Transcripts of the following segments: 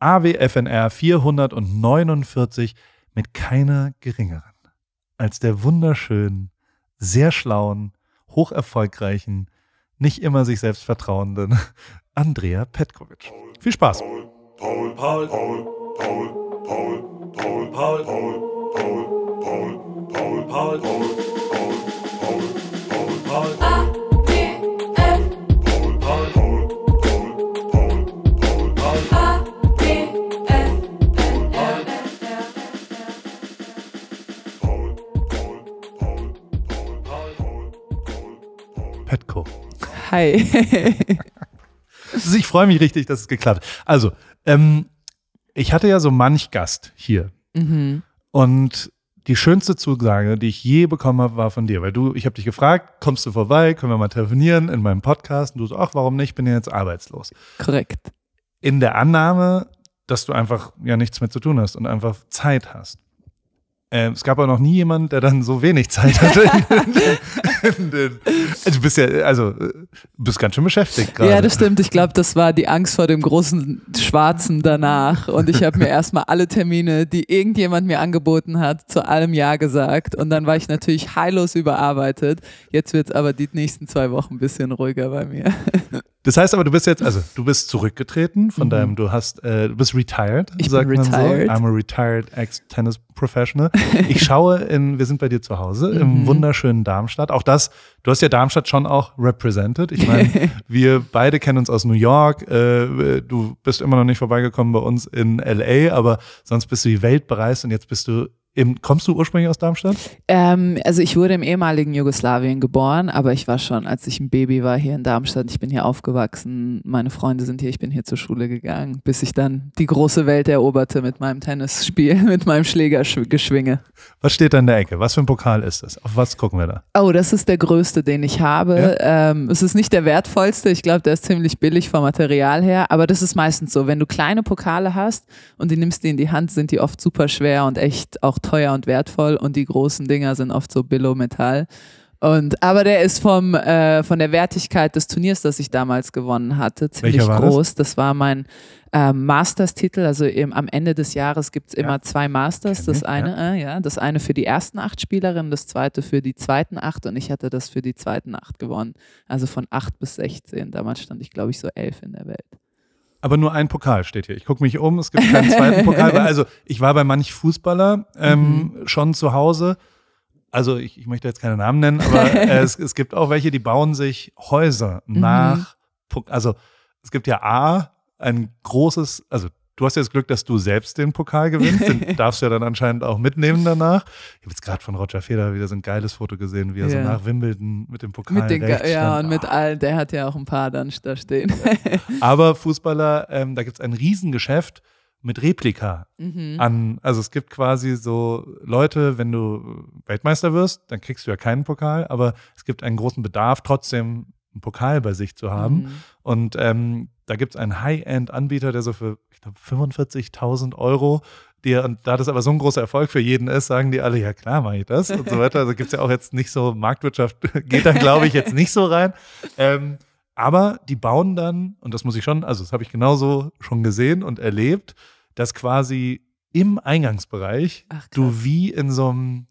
AWFNR 449 mit keiner geringeren als der wunderschönen, sehr schlauen, hocherfolgreichen, nicht immer sich selbst vertrauenden Andrea Petkovic. Viel Spaß! Paul, Paul, Paul, Paul, Paul, Paul, Paul, Paul, Paul, Paul, Paul, Paul, Paul, Petko. Hi. Also, ich freue mich richtig, dass es geklappt hat. Also, ähm, ich hatte ja so manch Gast hier. Mhm. Und die schönste Zusage, die ich je bekommen habe, war von dir, weil du, ich habe dich gefragt, kommst du vorbei, können wir mal telefonieren in meinem Podcast? Und du so, ach, warum nicht? Ich Bin ja jetzt arbeitslos. Korrekt. In der Annahme, dass du einfach ja nichts mehr zu tun hast und einfach Zeit hast. Ähm, es gab aber noch nie jemanden, der dann so wenig Zeit hatte. du bist ja, also, äh, bist ganz schön beschäftigt gerade. Ja, das stimmt. Ich glaube, das war die Angst vor dem großen Schwarzen danach. Und ich habe mir erstmal alle Termine, die irgendjemand mir angeboten hat, zu allem Ja gesagt. Und dann war ich natürlich heillos überarbeitet. Jetzt wird es aber die nächsten zwei Wochen ein bisschen ruhiger bei mir. Das heißt aber, du bist jetzt, also du bist zurückgetreten von mhm. deinem, du hast, äh, du bist retired, ich sagt bin retired. so. I'm a retired ex-Tennis Professional. Ich schaue in, wir sind bei dir zu Hause, mhm. im wunderschönen Darmstadt. Auch das, du hast ja Darmstadt schon auch represented. Ich meine, wir beide kennen uns aus New York. Äh, du bist immer noch nicht vorbeigekommen bei uns in LA, aber sonst bist du die Welt bereist und jetzt bist du im, kommst du ursprünglich aus Darmstadt? Ähm, also ich wurde im ehemaligen Jugoslawien geboren, aber ich war schon, als ich ein Baby war, hier in Darmstadt. Ich bin hier aufgewachsen, meine Freunde sind hier, ich bin hier zur Schule gegangen, bis ich dann die große Welt eroberte mit meinem Tennisspiel, mit meinem Schlägergeschwinge. Was steht da in der Ecke? Was für ein Pokal ist das? Auf was gucken wir da? Oh, das ist der größte, den ich habe. Ja? Ähm, es ist nicht der wertvollste, ich glaube, der ist ziemlich billig vom Material her, aber das ist meistens so, wenn du kleine Pokale hast und die nimmst die in die Hand, sind die oft super schwer und echt auch teuer und wertvoll und die großen Dinger sind oft so Billo-Metall. Und, aber der ist vom, äh, von der Wertigkeit des Turniers, das ich damals gewonnen hatte, ziemlich groß. Das? das? war mein äh, masters Also eben am Ende des Jahres gibt es immer zwei Masters. Das eine, ja. Äh, ja, das eine für die ersten acht Spielerinnen, das zweite für die zweiten acht. Und ich hatte das für die zweiten acht gewonnen. Also von acht bis 16. Damals stand ich, glaube ich, so elf in der Welt aber nur ein Pokal steht hier. Ich gucke mich um, es gibt keinen zweiten Pokal. Also ich war bei manch Fußballer ähm, mhm. schon zu Hause. Also ich, ich, möchte jetzt keine Namen nennen, aber es, es, gibt auch welche, die bauen sich Häuser mhm. nach. Mhm. Also es gibt ja A, ein großes, also Du hast ja das Glück, dass du selbst den Pokal gewinnst. Den darfst du ja dann anscheinend auch mitnehmen danach. Ich habe jetzt gerade von Roger Federer wieder so ein geiles Foto gesehen, wie er yeah. so nach Wimbledon mit dem Pokal mit den, Ja, stand. und mit oh. allen. Der hat ja auch ein paar dann da stehen. Aber Fußballer, ähm, da gibt es ein Riesengeschäft mit Replika mhm. an. Also es gibt quasi so Leute, wenn du Weltmeister wirst, dann kriegst du ja keinen Pokal, aber es gibt einen großen Bedarf trotzdem einen Pokal bei sich zu haben. Mhm. Und ähm, da gibt es einen High-End-Anbieter, der so für, ich glaube, 45.000 Euro dir, und da das aber so ein großer Erfolg für jeden ist, sagen die alle, ja klar mache ich das und so weiter. Also gibt es ja auch jetzt nicht so, Marktwirtschaft geht da, glaube ich, jetzt nicht so rein. Ähm, aber die bauen dann, und das muss ich schon, also das habe ich genauso schon gesehen und erlebt, dass quasi im Eingangsbereich Ach, du wie in so einem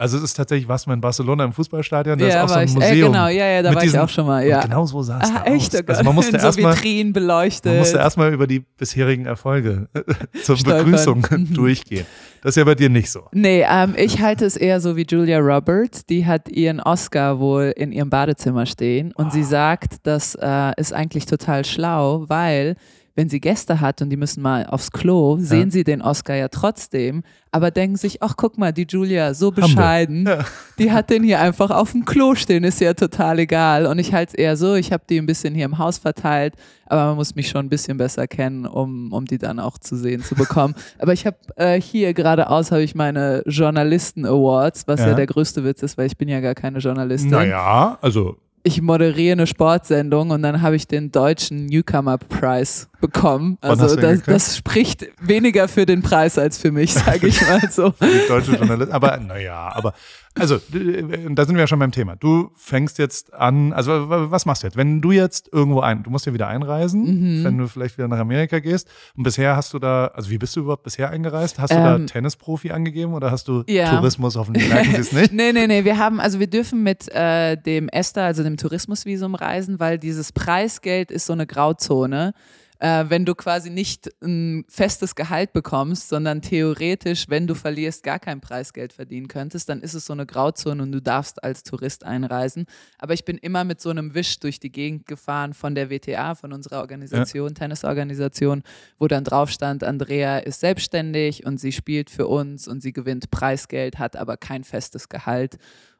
also es ist tatsächlich, was man in Barcelona im Fußballstadion, da ja, ist auch so ein ich, äh, Museum. Ey, genau, ja, ja, da war diesen, ich auch schon mal. Ja. genau so sah es ah, echt, aus. Oh also man musste so erstmal, Vitrinen beleuchtet. Man musste erstmal über die bisherigen Erfolge äh, zur Begrüßung mhm. durchgehen. Das ist ja bei dir nicht so. Nee, ähm, ich halte es eher so wie Julia Roberts. Die hat ihren Oscar wohl in ihrem Badezimmer stehen und oh. sie ah. sagt, das äh, ist eigentlich total schlau, weil wenn sie Gäste hat und die müssen mal aufs Klo, sehen ja. sie den Oscar ja trotzdem, aber denken sich, ach guck mal, die Julia, so bescheiden, ja. die hat den hier einfach auf dem Klo stehen, ist ja total egal. Und ich halte es eher so, ich habe die ein bisschen hier im Haus verteilt, aber man muss mich schon ein bisschen besser kennen, um, um die dann auch zu sehen zu bekommen. aber ich habe äh, hier geradeaus habe ich meine Journalisten Awards, was ja. ja. der größte Witz ist, weil ich bin ja gar keine Journalistin. Naja, also ich moderiere eine Sportsendung und dann habe ich den deutschen Newcomer Preis bekommen. Also das, das, spricht weniger für den Preis als für mich, sage ich mal so. für die deutsche Journalist, aber naja, aber also, äh, da sind wir ja schon beim Thema. Du fängst jetzt an, also was machst du jetzt? Wenn du jetzt irgendwo ein, du musst ja wieder einreisen, mhm. wenn du vielleicht wieder nach Amerika gehst. Und bisher hast du da, also wie bist du überhaupt bisher eingereist? Hast ähm, du da ähm. Tennisprofi angegeben oder hast du ja. Tourismus hoffentlich? Merken sie es nicht? nee, nee, nee. Wir haben, also wir dürfen mit äh, dem ESTA, also dem Tourismusvisum reisen, weil dieses Preisgeld ist so eine Grauzone äh, wenn du quasi nicht ein festes Gehalt bekommst, sondern theoretisch, wenn du verlierst, gar kein Preisgeld verdienen könntest, dann ist es so eine Grauzone und du darfst als Tourist einreisen. Aber ich bin immer mit so einem Wisch durch die Gegend gefahren von der WTA, von unserer Organisation, ja. Tennisorganisation, wo dann drauf stand, Andrea ist selbstständig und sie spielt für uns und sie gewinnt Preisgeld, hat aber kein festes Gehalt.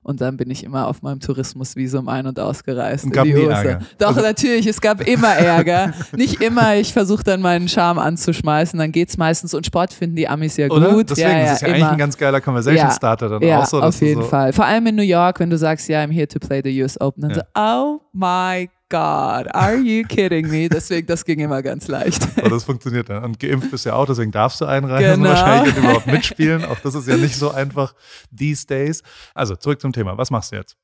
Und dann bin ich immer auf meinem Tourismusvisum ein- und ausgereist. Und gab nie Ärger. Doch, also natürlich, es gab immer Ärger. Nicht immer, ich versuche dann meinen Charme anzuschmeißen, dann geht es meistens. Und Sport finden die Amis ja Oder? gut. Deswegen ja, ja, ist ja immer. eigentlich ein ganz geiler Conversation Starter dann ja, auch so. Auf jeden so Fall. Vor allem in New York, wenn du sagst, ja, I'm here to play the US Open, dann so, oh my God. God, are you kidding me? Deswegen, das ging immer ganz leicht. Aber das funktioniert dann. Und geimpft bist ja auch, deswegen darfst du einreisen genau. Also wahrscheinlich und überhaupt mitspielen. Auch das ist ja nicht so einfach these days. Also zurück zum Thema. Was machst du jetzt?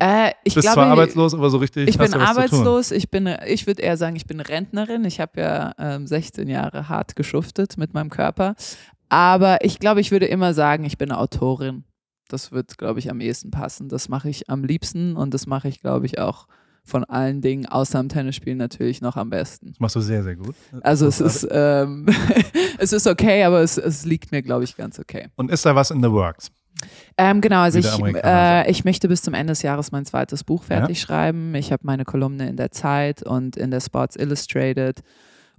Äh, ich bist glaube, zwar arbeitslos, aber so richtig. Ich bin arbeitslos, ich bin, ich würde eher sagen, ich bin Rentnerin. Ich habe ja ähm, 16 Jahre hart geschuftet mit meinem Körper. Aber ich glaube, ich würde immer sagen, ich bin Autorin. Das wird, glaube ich, am ehesten passen. Das mache ich am liebsten und das mache ich, glaube ich, auch von allen Dingen, außer dem Tennisspielen natürlich noch am besten. Das machst du sehr, sehr gut. Also es ist, ähm, es ist okay, aber es, es liegt mir, glaube ich, ganz okay. Und ist da was in the works? Ähm, genau, also ich, äh, ich möchte bis zum Ende des Jahres mein zweites Buch fertig ja. schreiben. Ich habe meine Kolumne in der Zeit und in der Sports Illustrated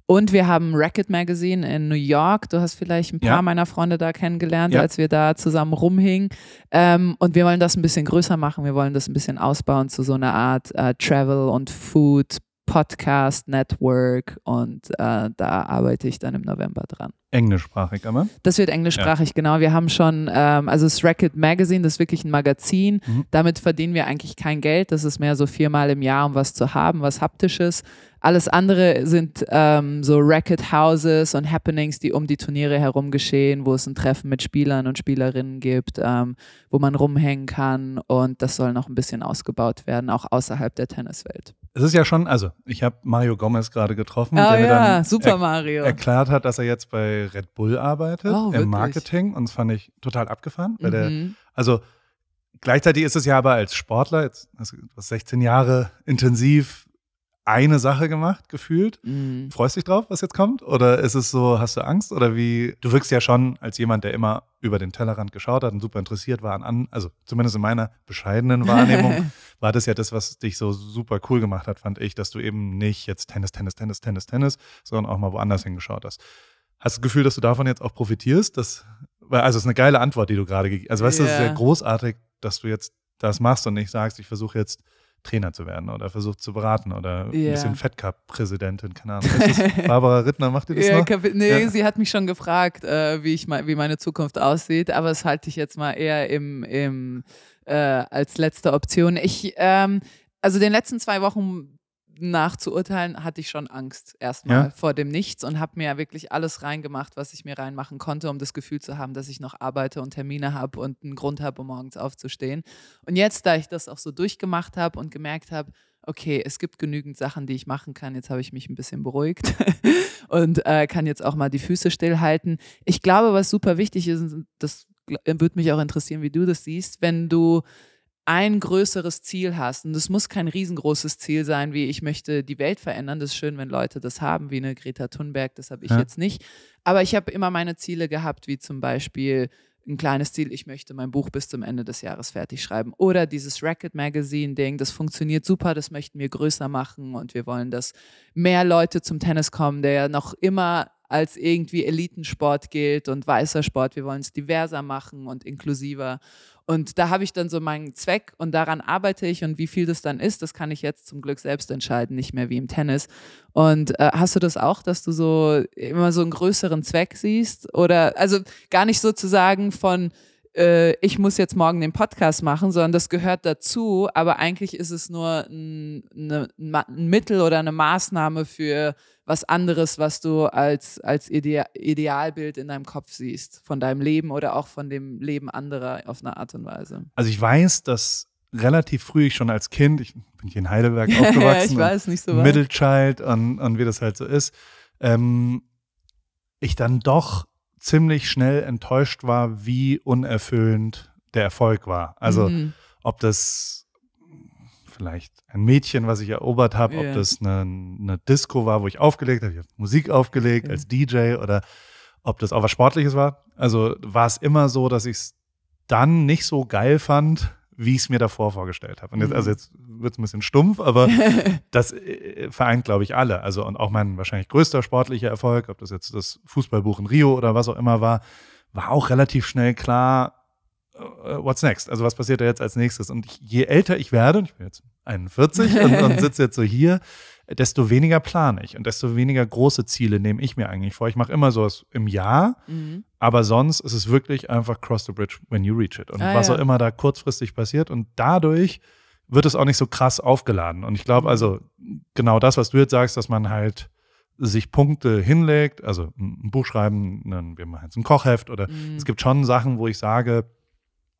und wir haben Racket Magazine in New York. Du hast vielleicht ein paar ja. meiner Freunde da kennengelernt, ja. als wir da zusammen rumhingen. Ähm, und wir wollen das ein bisschen größer machen. Wir wollen das ein bisschen ausbauen zu so einer Art äh, Travel und Food Podcast Network. Und äh, da arbeite ich dann im November dran. Englischsprachig, aber? Das wird englischsprachig, ja. genau. Wir haben schon, ähm, also das Racket Magazine, das ist wirklich ein Magazin. Mhm. Damit verdienen wir eigentlich kein Geld. Das ist mehr so viermal im Jahr, um was zu haben, was haptisches. Alles andere sind ähm, so Racket Houses und Happenings, die um die Turniere herum geschehen, wo es ein Treffen mit Spielern und Spielerinnen gibt, ähm, wo man rumhängen kann. Und das soll noch ein bisschen ausgebaut werden, auch außerhalb der Tenniswelt es ist ja schon, also ich habe Mario Gomez gerade getroffen, oh, der mir dann Super er Mario. erklärt hat, dass er jetzt bei Red Bull arbeitet oh, im Marketing und das fand ich total abgefahren. Mhm. Der, also gleichzeitig ist es ja aber als Sportler, jetzt also 16 Jahre intensiv eine Sache gemacht, gefühlt. Mhm. Freust dich drauf, was jetzt kommt? Oder ist es so, hast du Angst? Oder wie? Du wirkst ja schon als jemand, der immer über den Tellerrand geschaut hat und super interessiert war an, also zumindest in meiner bescheidenen Wahrnehmung, war das ja das, was dich so super cool gemacht hat, fand ich, dass du eben nicht jetzt Tennis, Tennis, Tennis, Tennis, Tennis, sondern auch mal woanders hingeschaut hast. Hast du das Gefühl, dass du davon jetzt auch profitierst? Das, also es ist eine geile Antwort, die du gerade gegeben hast. Also weißt yeah. du, es ist ja großartig, dass du jetzt das machst und nicht sagst, ich versuche jetzt Trainer zu werden oder versucht zu beraten oder yeah. ein bisschen fettcup präsidentin keine Ahnung. Barbara Rittner, macht ihr das ja, noch? nee, ja. sie hat mich schon gefragt, äh, wie, ich mein, wie meine Zukunft aussieht, aber das halte ich jetzt mal eher im, im äh, als letzte Option. Ich, ähm, also den letzten zwei Wochen nachzuurteilen, hatte ich schon Angst erstmal ja? vor dem Nichts und habe mir wirklich alles reingemacht, was ich mir reinmachen konnte, um das Gefühl zu haben, dass ich noch arbeite und Termine habe und einen Grund habe, um morgens aufzustehen. Und jetzt, da ich das auch so durchgemacht habe und gemerkt habe, okay, es gibt genügend Sachen, die ich machen kann. Jetzt habe ich mich ein bisschen beruhigt und äh, kann jetzt auch mal die Füße stillhalten. Ich glaube, was super wichtig ist, und das würde mich auch interessieren, wie du das siehst, wenn du ein größeres Ziel hast, und das muss kein riesengroßes Ziel sein, wie ich möchte die Welt verändern, das ist schön, wenn Leute das haben, wie eine Greta Thunberg, das habe ich ja. jetzt nicht. Aber ich habe immer meine Ziele gehabt, wie zum Beispiel ein kleines Ziel, ich möchte mein Buch bis zum Ende des Jahres fertig schreiben. Oder dieses Racket Magazine-Ding, das funktioniert super, das möchten wir größer machen und wir wollen, dass mehr Leute zum Tennis kommen, der ja noch immer als irgendwie Elitensport gilt und weißer Sport. Wir wollen es diverser machen und inklusiver. Und da habe ich dann so meinen Zweck und daran arbeite ich und wie viel das dann ist, das kann ich jetzt zum Glück selbst entscheiden, nicht mehr wie im Tennis. Und äh, hast du das auch, dass du so immer so einen größeren Zweck siehst oder also gar nicht sozusagen von äh, ich muss jetzt morgen den Podcast machen, sondern das gehört dazu, aber eigentlich ist es nur ein, eine, ein Mittel oder eine Maßnahme für was anderes, was du als, als Ide Idealbild in deinem Kopf siehst, von deinem Leben oder auch von dem Leben anderer auf eine Art und Weise. Also ich weiß, dass relativ früh ich schon als Kind, ich bin hier in Heidelberg aufgewachsen, ich weiß nicht so Middle Child und, und wie das halt so ist, ähm, ich dann doch ziemlich schnell enttäuscht war, wie unerfüllend der Erfolg war. Also mhm. ob das vielleicht ein Mädchen, was ich erobert habe, yeah. ob das eine, eine, Disco war, wo ich aufgelegt habe, ich habe Musik aufgelegt okay. als DJ oder ob das auch was Sportliches war. Also war es immer so, dass ich es dann nicht so geil fand, wie ich es mir davor vorgestellt habe. Und jetzt, also mhm. jetzt wird es ein bisschen stumpf, aber das äh, vereint, glaube ich, alle. Also und auch mein wahrscheinlich größter sportlicher Erfolg, ob das jetzt das Fußballbuch in Rio oder was auch immer war, war auch relativ schnell klar, äh, what's next? Also was passiert da jetzt als nächstes? Und ich, je älter ich werde, ich bin jetzt 41 und, und sitze jetzt so hier, desto weniger plane ich und desto weniger große Ziele nehme ich mir eigentlich vor. Ich mache immer sowas im Jahr, mhm. aber sonst ist es wirklich einfach cross the bridge when you reach it. Und ah, was ja. auch immer da kurzfristig passiert. Und dadurch wird es auch nicht so krass aufgeladen. Und ich glaube mhm. also, genau das, was du jetzt sagst, dass man halt sich Punkte hinlegt, also ein Buch schreiben, wir machen jetzt ein Kochheft oder mhm. es gibt schon Sachen, wo ich sage,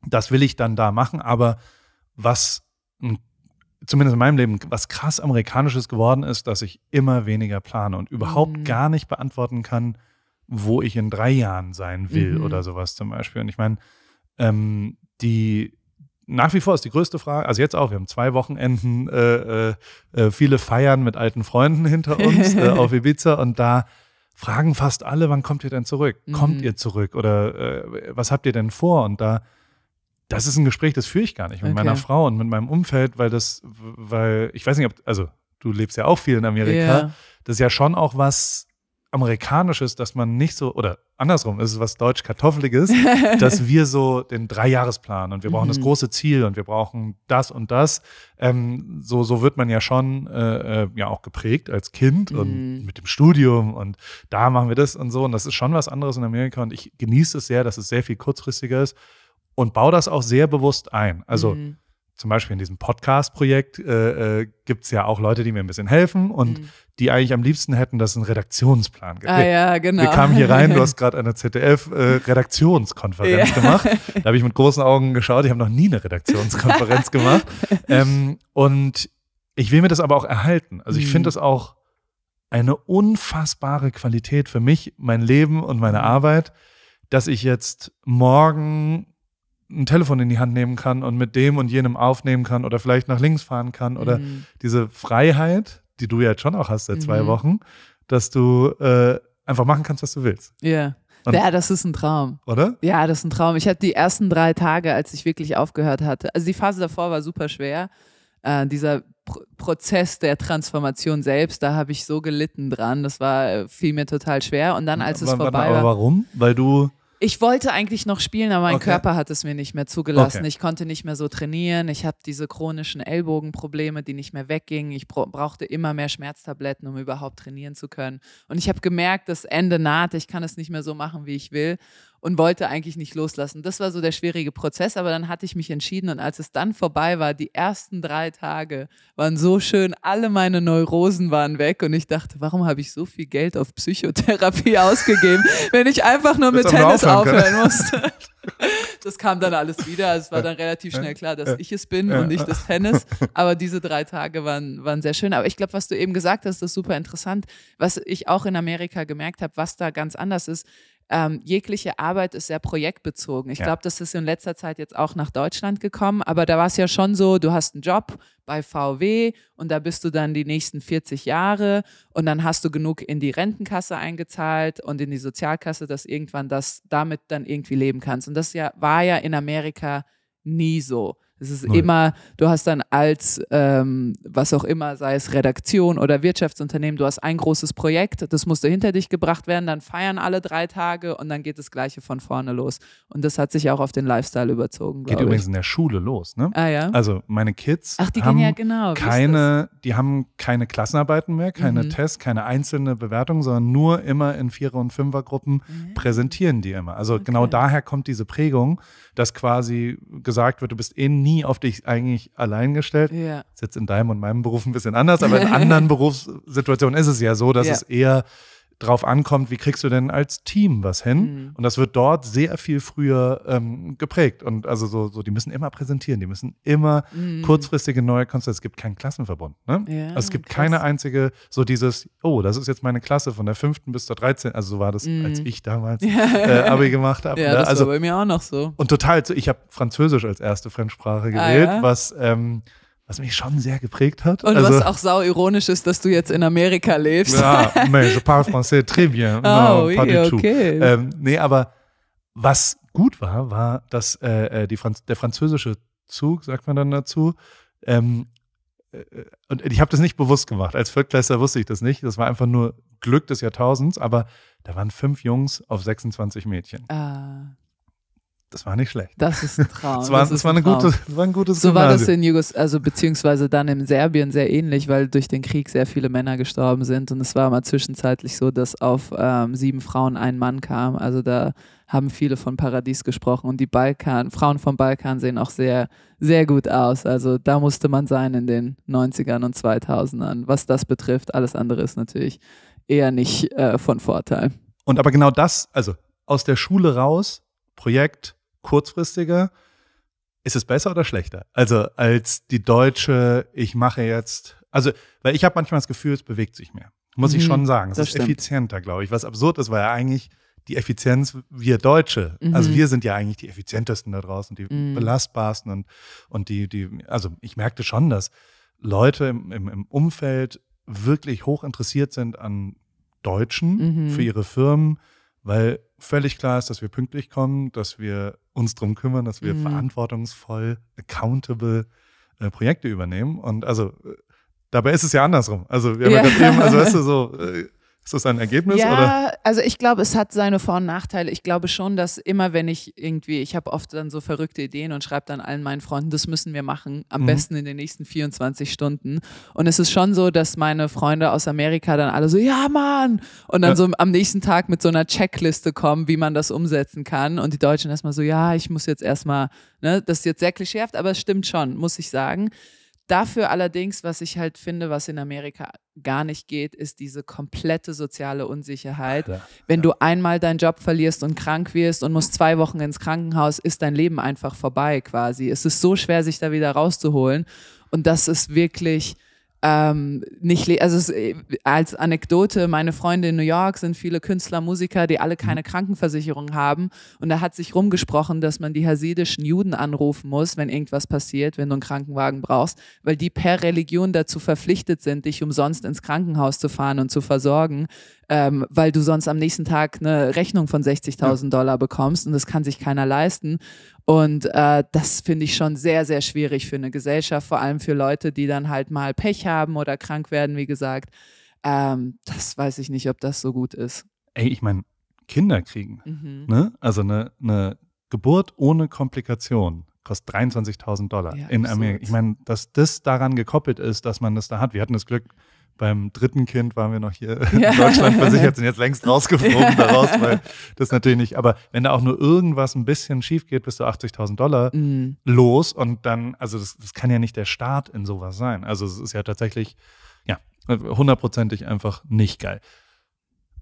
das will ich dann da machen. Aber was zumindest in meinem Leben was krass amerikanisches geworden ist, dass ich immer weniger plane und überhaupt mhm. gar nicht beantworten kann, wo ich in drei Jahren sein will mhm. oder sowas zum Beispiel. Und ich meine, ähm, die nach wie vor ist die größte Frage, also jetzt auch, wir haben zwei Wochenenden, äh, äh, äh viele Feiern mit alten Freunden hinter uns äh, auf Ibiza und da fragen fast alle, wann kommt ihr denn zurück? Mhm. Kommt ihr zurück oder äh, was habt ihr denn vor? Und da das ist ein Gespräch, das führe ich gar nicht mit okay. meiner Frau und mit meinem Umfeld, weil das, weil ich weiß nicht, ob, also du lebst ja auch viel in Amerika, yeah. das ist ja schon auch was Amerikanisches, dass man nicht so, oder andersrum, ist es was deutsch-kartoffeliges, dass wir so den Dreijahresplan und wir brauchen mhm. das große Ziel und wir brauchen das und das. Ähm, so, so wird man ja schon äh, äh ja auch geprägt als Kind mhm. und mit dem Studium und da machen wir das und so. Und das ist schon was anderes in Amerika und ich genieße es sehr, dass es sehr viel kurzfristiger ist und baue das auch sehr bewusst ein. Also mhm. zum Beispiel in diesem Podcast-Projekt äh, äh, gibt es ja auch Leute, die mir ein bisschen helfen und mhm. die eigentlich am liebsten hätten, dass es einen Redaktionsplan gibt. Ah, wir, ja, genau. Wir kamen hier rein, du hast gerade eine ZDF-Redaktionskonferenz äh, ja. gemacht. Da habe ich mit großen Augen geschaut, ich habe noch nie eine Redaktionskonferenz gemacht. Ähm, und ich will mir das aber auch erhalten. Also ich mhm. finde das auch eine unfassbare Qualität für mich, mein Leben und meine mhm. Arbeit, dass ich jetzt morgen ein Telefon in die Hand nehmen kann und mit dem und jenem aufnehmen kann oder vielleicht nach links fahren kann oder mhm. diese Freiheit, die du ja jetzt schon auch hast seit mhm. zwei Wochen, dass du äh, einfach machen kannst, was du willst. Ja. Und ja, das ist ein Traum. Oder? Ja, das ist ein Traum. Ich hatte die ersten drei Tage, als ich wirklich aufgehört hatte, also die Phase davor war super schwer. Äh, dieser Pro Prozess der Transformation selbst, da habe ich so gelitten dran. Das war äh, fiel mir total schwer. Und dann, als w es vorbei war. Aber warum? Weil du ich wollte eigentlich noch spielen, aber mein okay. Körper hat es mir nicht mehr zugelassen. Okay. Ich konnte nicht mehr so trainieren. Ich habe diese chronischen Ellbogenprobleme, die nicht mehr weggingen. Ich brauchte immer mehr Schmerztabletten, um überhaupt trainieren zu können. Und ich habe gemerkt, das Ende naht. Ich kann es nicht mehr so machen, wie ich will und wollte eigentlich nicht loslassen. Das war so der schwierige Prozess, aber dann hatte ich mich entschieden und als es dann vorbei war, die ersten drei Tage waren so schön, alle meine Neurosen waren weg und ich dachte, warum habe ich so viel Geld auf Psychotherapie ausgegeben, wenn ich einfach nur mit Tennis aufhören musste. Das kam dann alles wieder. es war dann relativ schnell klar, dass ich es bin und nicht das Tennis. Aber diese drei Tage waren, waren sehr schön. Aber ich glaube, was du eben gesagt hast, ist super interessant. Was ich auch in Amerika gemerkt habe, was da ganz anders ist ähm, jegliche Arbeit ist sehr projektbezogen. Ich ja. glaube, das ist in letzter Zeit jetzt auch nach Deutschland gekommen, aber da war es ja schon so, du hast einen Job bei VW und da bist du dann die nächsten 40 Jahre und dann hast du genug in die Rentenkasse eingezahlt und in die Sozialkasse, dass irgendwann das damit dann irgendwie leben kannst. Und das ja, war ja in Amerika nie so. Es ist Null. immer, du hast dann als, ähm, was auch immer, sei es Redaktion oder Wirtschaftsunternehmen, du hast ein großes Projekt, das musste hinter dich gebracht werden, dann feiern alle drei Tage und dann geht das Gleiche von vorne los. Und das hat sich auch auf den Lifestyle überzogen. Geht ich. übrigens in der Schule los, ne? Ah, ja. Also meine Kids Ach, haben ja genau. keine, die haben keine Klassenarbeiten mehr, keine mhm. Tests, keine einzelne Bewertung, sondern nur immer in Vierer- und Fünfergruppen mhm. präsentieren die immer. Also genau okay. genau daher kommt diese Prägung, dass quasi gesagt wird, du bist in nie auf dich eigentlich allein gestellt. Ja. Ist jetzt in deinem und meinem Beruf ein bisschen anders, aber in anderen Berufssituationen ist es ja so, dass ja. es eher drauf ankommt, wie kriegst du denn als Team was hin? Mhm. Und das wird dort sehr viel früher ähm, geprägt. Und also so, so, die müssen immer präsentieren, die müssen immer mhm. kurzfristige neue Konzepte. Es gibt keinen Klassenverbund. Ne? Ja, also es gibt krass. keine einzige, so dieses, oh, das ist jetzt meine Klasse von der fünften bis zur 13. Also so war das, mhm. als ich damals äh, Abi gemacht habe. Ja, ne? das also, war bei mir auch noch so. Und total, ich habe Französisch als erste Fremdsprache ah, gewählt, ah, ja? was ähm, was mich schon sehr geprägt hat. Und also, was auch sauironisch ist, dass du jetzt in Amerika lebst. Ja, mais je parle français très bien. Oh, ah, no, oui, okay. Ähm, nee, aber was gut war, war, dass äh, äh Franz der französische Zug, sagt man dann dazu, ähm, äh, äh, und ich habe das nicht bewusst gemacht. Als Viertklässler wusste ich das nicht. Das war einfach nur Glück des Jahrtausends. Aber da waren fünf Jungs auf 26 Mädchen. Ah. Das war nicht schlecht. Das ist ein Traum. das war, das, das war, ein, Traum. Gute, das war ein gutes So Gymnasium. war das in Jugos, also beziehungsweise dann in Serbien sehr ähnlich, weil durch den Krieg sehr viele Männer gestorben sind und es war mal zwischenzeitlich so, dass auf ähm, sieben Frauen ein Mann kam. Also da haben viele von Paradies gesprochen und die Balkan, Frauen vom Balkan sehen auch sehr, sehr gut aus. Also da musste man sein in den 90ern und 2000ern, was das betrifft. Alles andere ist natürlich eher nicht äh, von Vorteil. Und aber genau das, also aus der Schule raus, Projekt, kurzfristiger. Ist es besser oder schlechter? Also als die deutsche, ich mache jetzt, also, weil ich habe manchmal das Gefühl, es bewegt sich mehr. Muss mhm, ich schon sagen. Es ist stimmt. effizienter, glaube ich. Was absurd ist, weil ja eigentlich die Effizienz, wir Deutsche, also mhm. also wir sind ja eigentlich die effizientesten da draußen, die mhm. belastbarsten und, und die, die, also ich merkte schon, dass Leute im, im, im Umfeld wirklich hoch interessiert sind an Deutschen mhm. für ihre Firmen, weil völlig klar ist, dass wir pünktlich kommen, dass wir uns darum kümmern, dass wir mhm. verantwortungsvoll, accountable äh, Projekte übernehmen. Und also äh, dabei ist es ja andersrum. Also wir haben ja. ja eben, also weißt du, so äh, ist das ein Ergebnis? Ja, oder? also ich glaube, es hat seine Vor- und Nachteile. Ich glaube schon, dass immer, wenn ich irgendwie, ich habe oft dann so verrückte Ideen und schreibe dann allen meinen Freunden, das müssen wir machen, am mhm. besten in den nächsten 24 Stunden. Und es ist schon so, dass meine Freunde aus Amerika dann alle so, ja, Mann! Und dann ja. so am nächsten Tag mit so einer Checkliste kommen, wie man das umsetzen kann. Und die Deutschen erstmal so, ja, ich muss jetzt erstmal, ne, das ist jetzt sehr klischeehaft, aber es stimmt schon, muss ich sagen. Dafür allerdings, was ich halt finde, was in Amerika gar nicht geht, ist diese komplette soziale Unsicherheit. Ja, Wenn ja. du einmal deinen Job verlierst und krank wirst und musst zwei Wochen ins Krankenhaus, ist dein Leben einfach vorbei quasi. Es ist so schwer, sich da wieder rauszuholen. Und das ist wirklich, ähm, nicht, also es, äh, als Anekdote, meine Freunde in New York sind viele Künstler, Musiker, die alle keine mhm. Krankenversicherung haben. Und da hat sich rumgesprochen, dass man die hasidischen Juden anrufen muss, wenn irgendwas passiert, wenn du einen Krankenwagen brauchst, weil die per Religion dazu verpflichtet sind, dich umsonst ins Krankenhaus zu fahren und zu versorgen, ähm, weil du sonst am nächsten Tag eine Rechnung von 60.000 Dollar bekommst und das kann sich keiner leisten. Und äh, das finde ich schon sehr, sehr schwierig für eine Gesellschaft, vor allem für Leute, die dann halt mal Pech haben oder krank werden, wie gesagt. Ähm, das weiß ich nicht, ob das so gut ist. Ey, ich meine, Kinder kriegen, mhm. ne? also eine ne Geburt ohne Komplikation kostet 23.000 Dollar ja, in absolut. Amerika. Ich meine, dass das daran gekoppelt ist, dass man das da hat. Wir hatten das Glück, beim dritten Kind waren wir noch hier ja. in Deutschland versichert, sind jetzt längst rausgeflogen ja. daraus, weil das natürlich nicht, aber wenn da auch nur irgendwas ein bisschen schief geht, bist du 80.000 Dollar mhm. los und dann, also das, das kann ja nicht der Start in sowas sein. Also es ist ja tatsächlich, ja, hundertprozentig einfach nicht geil.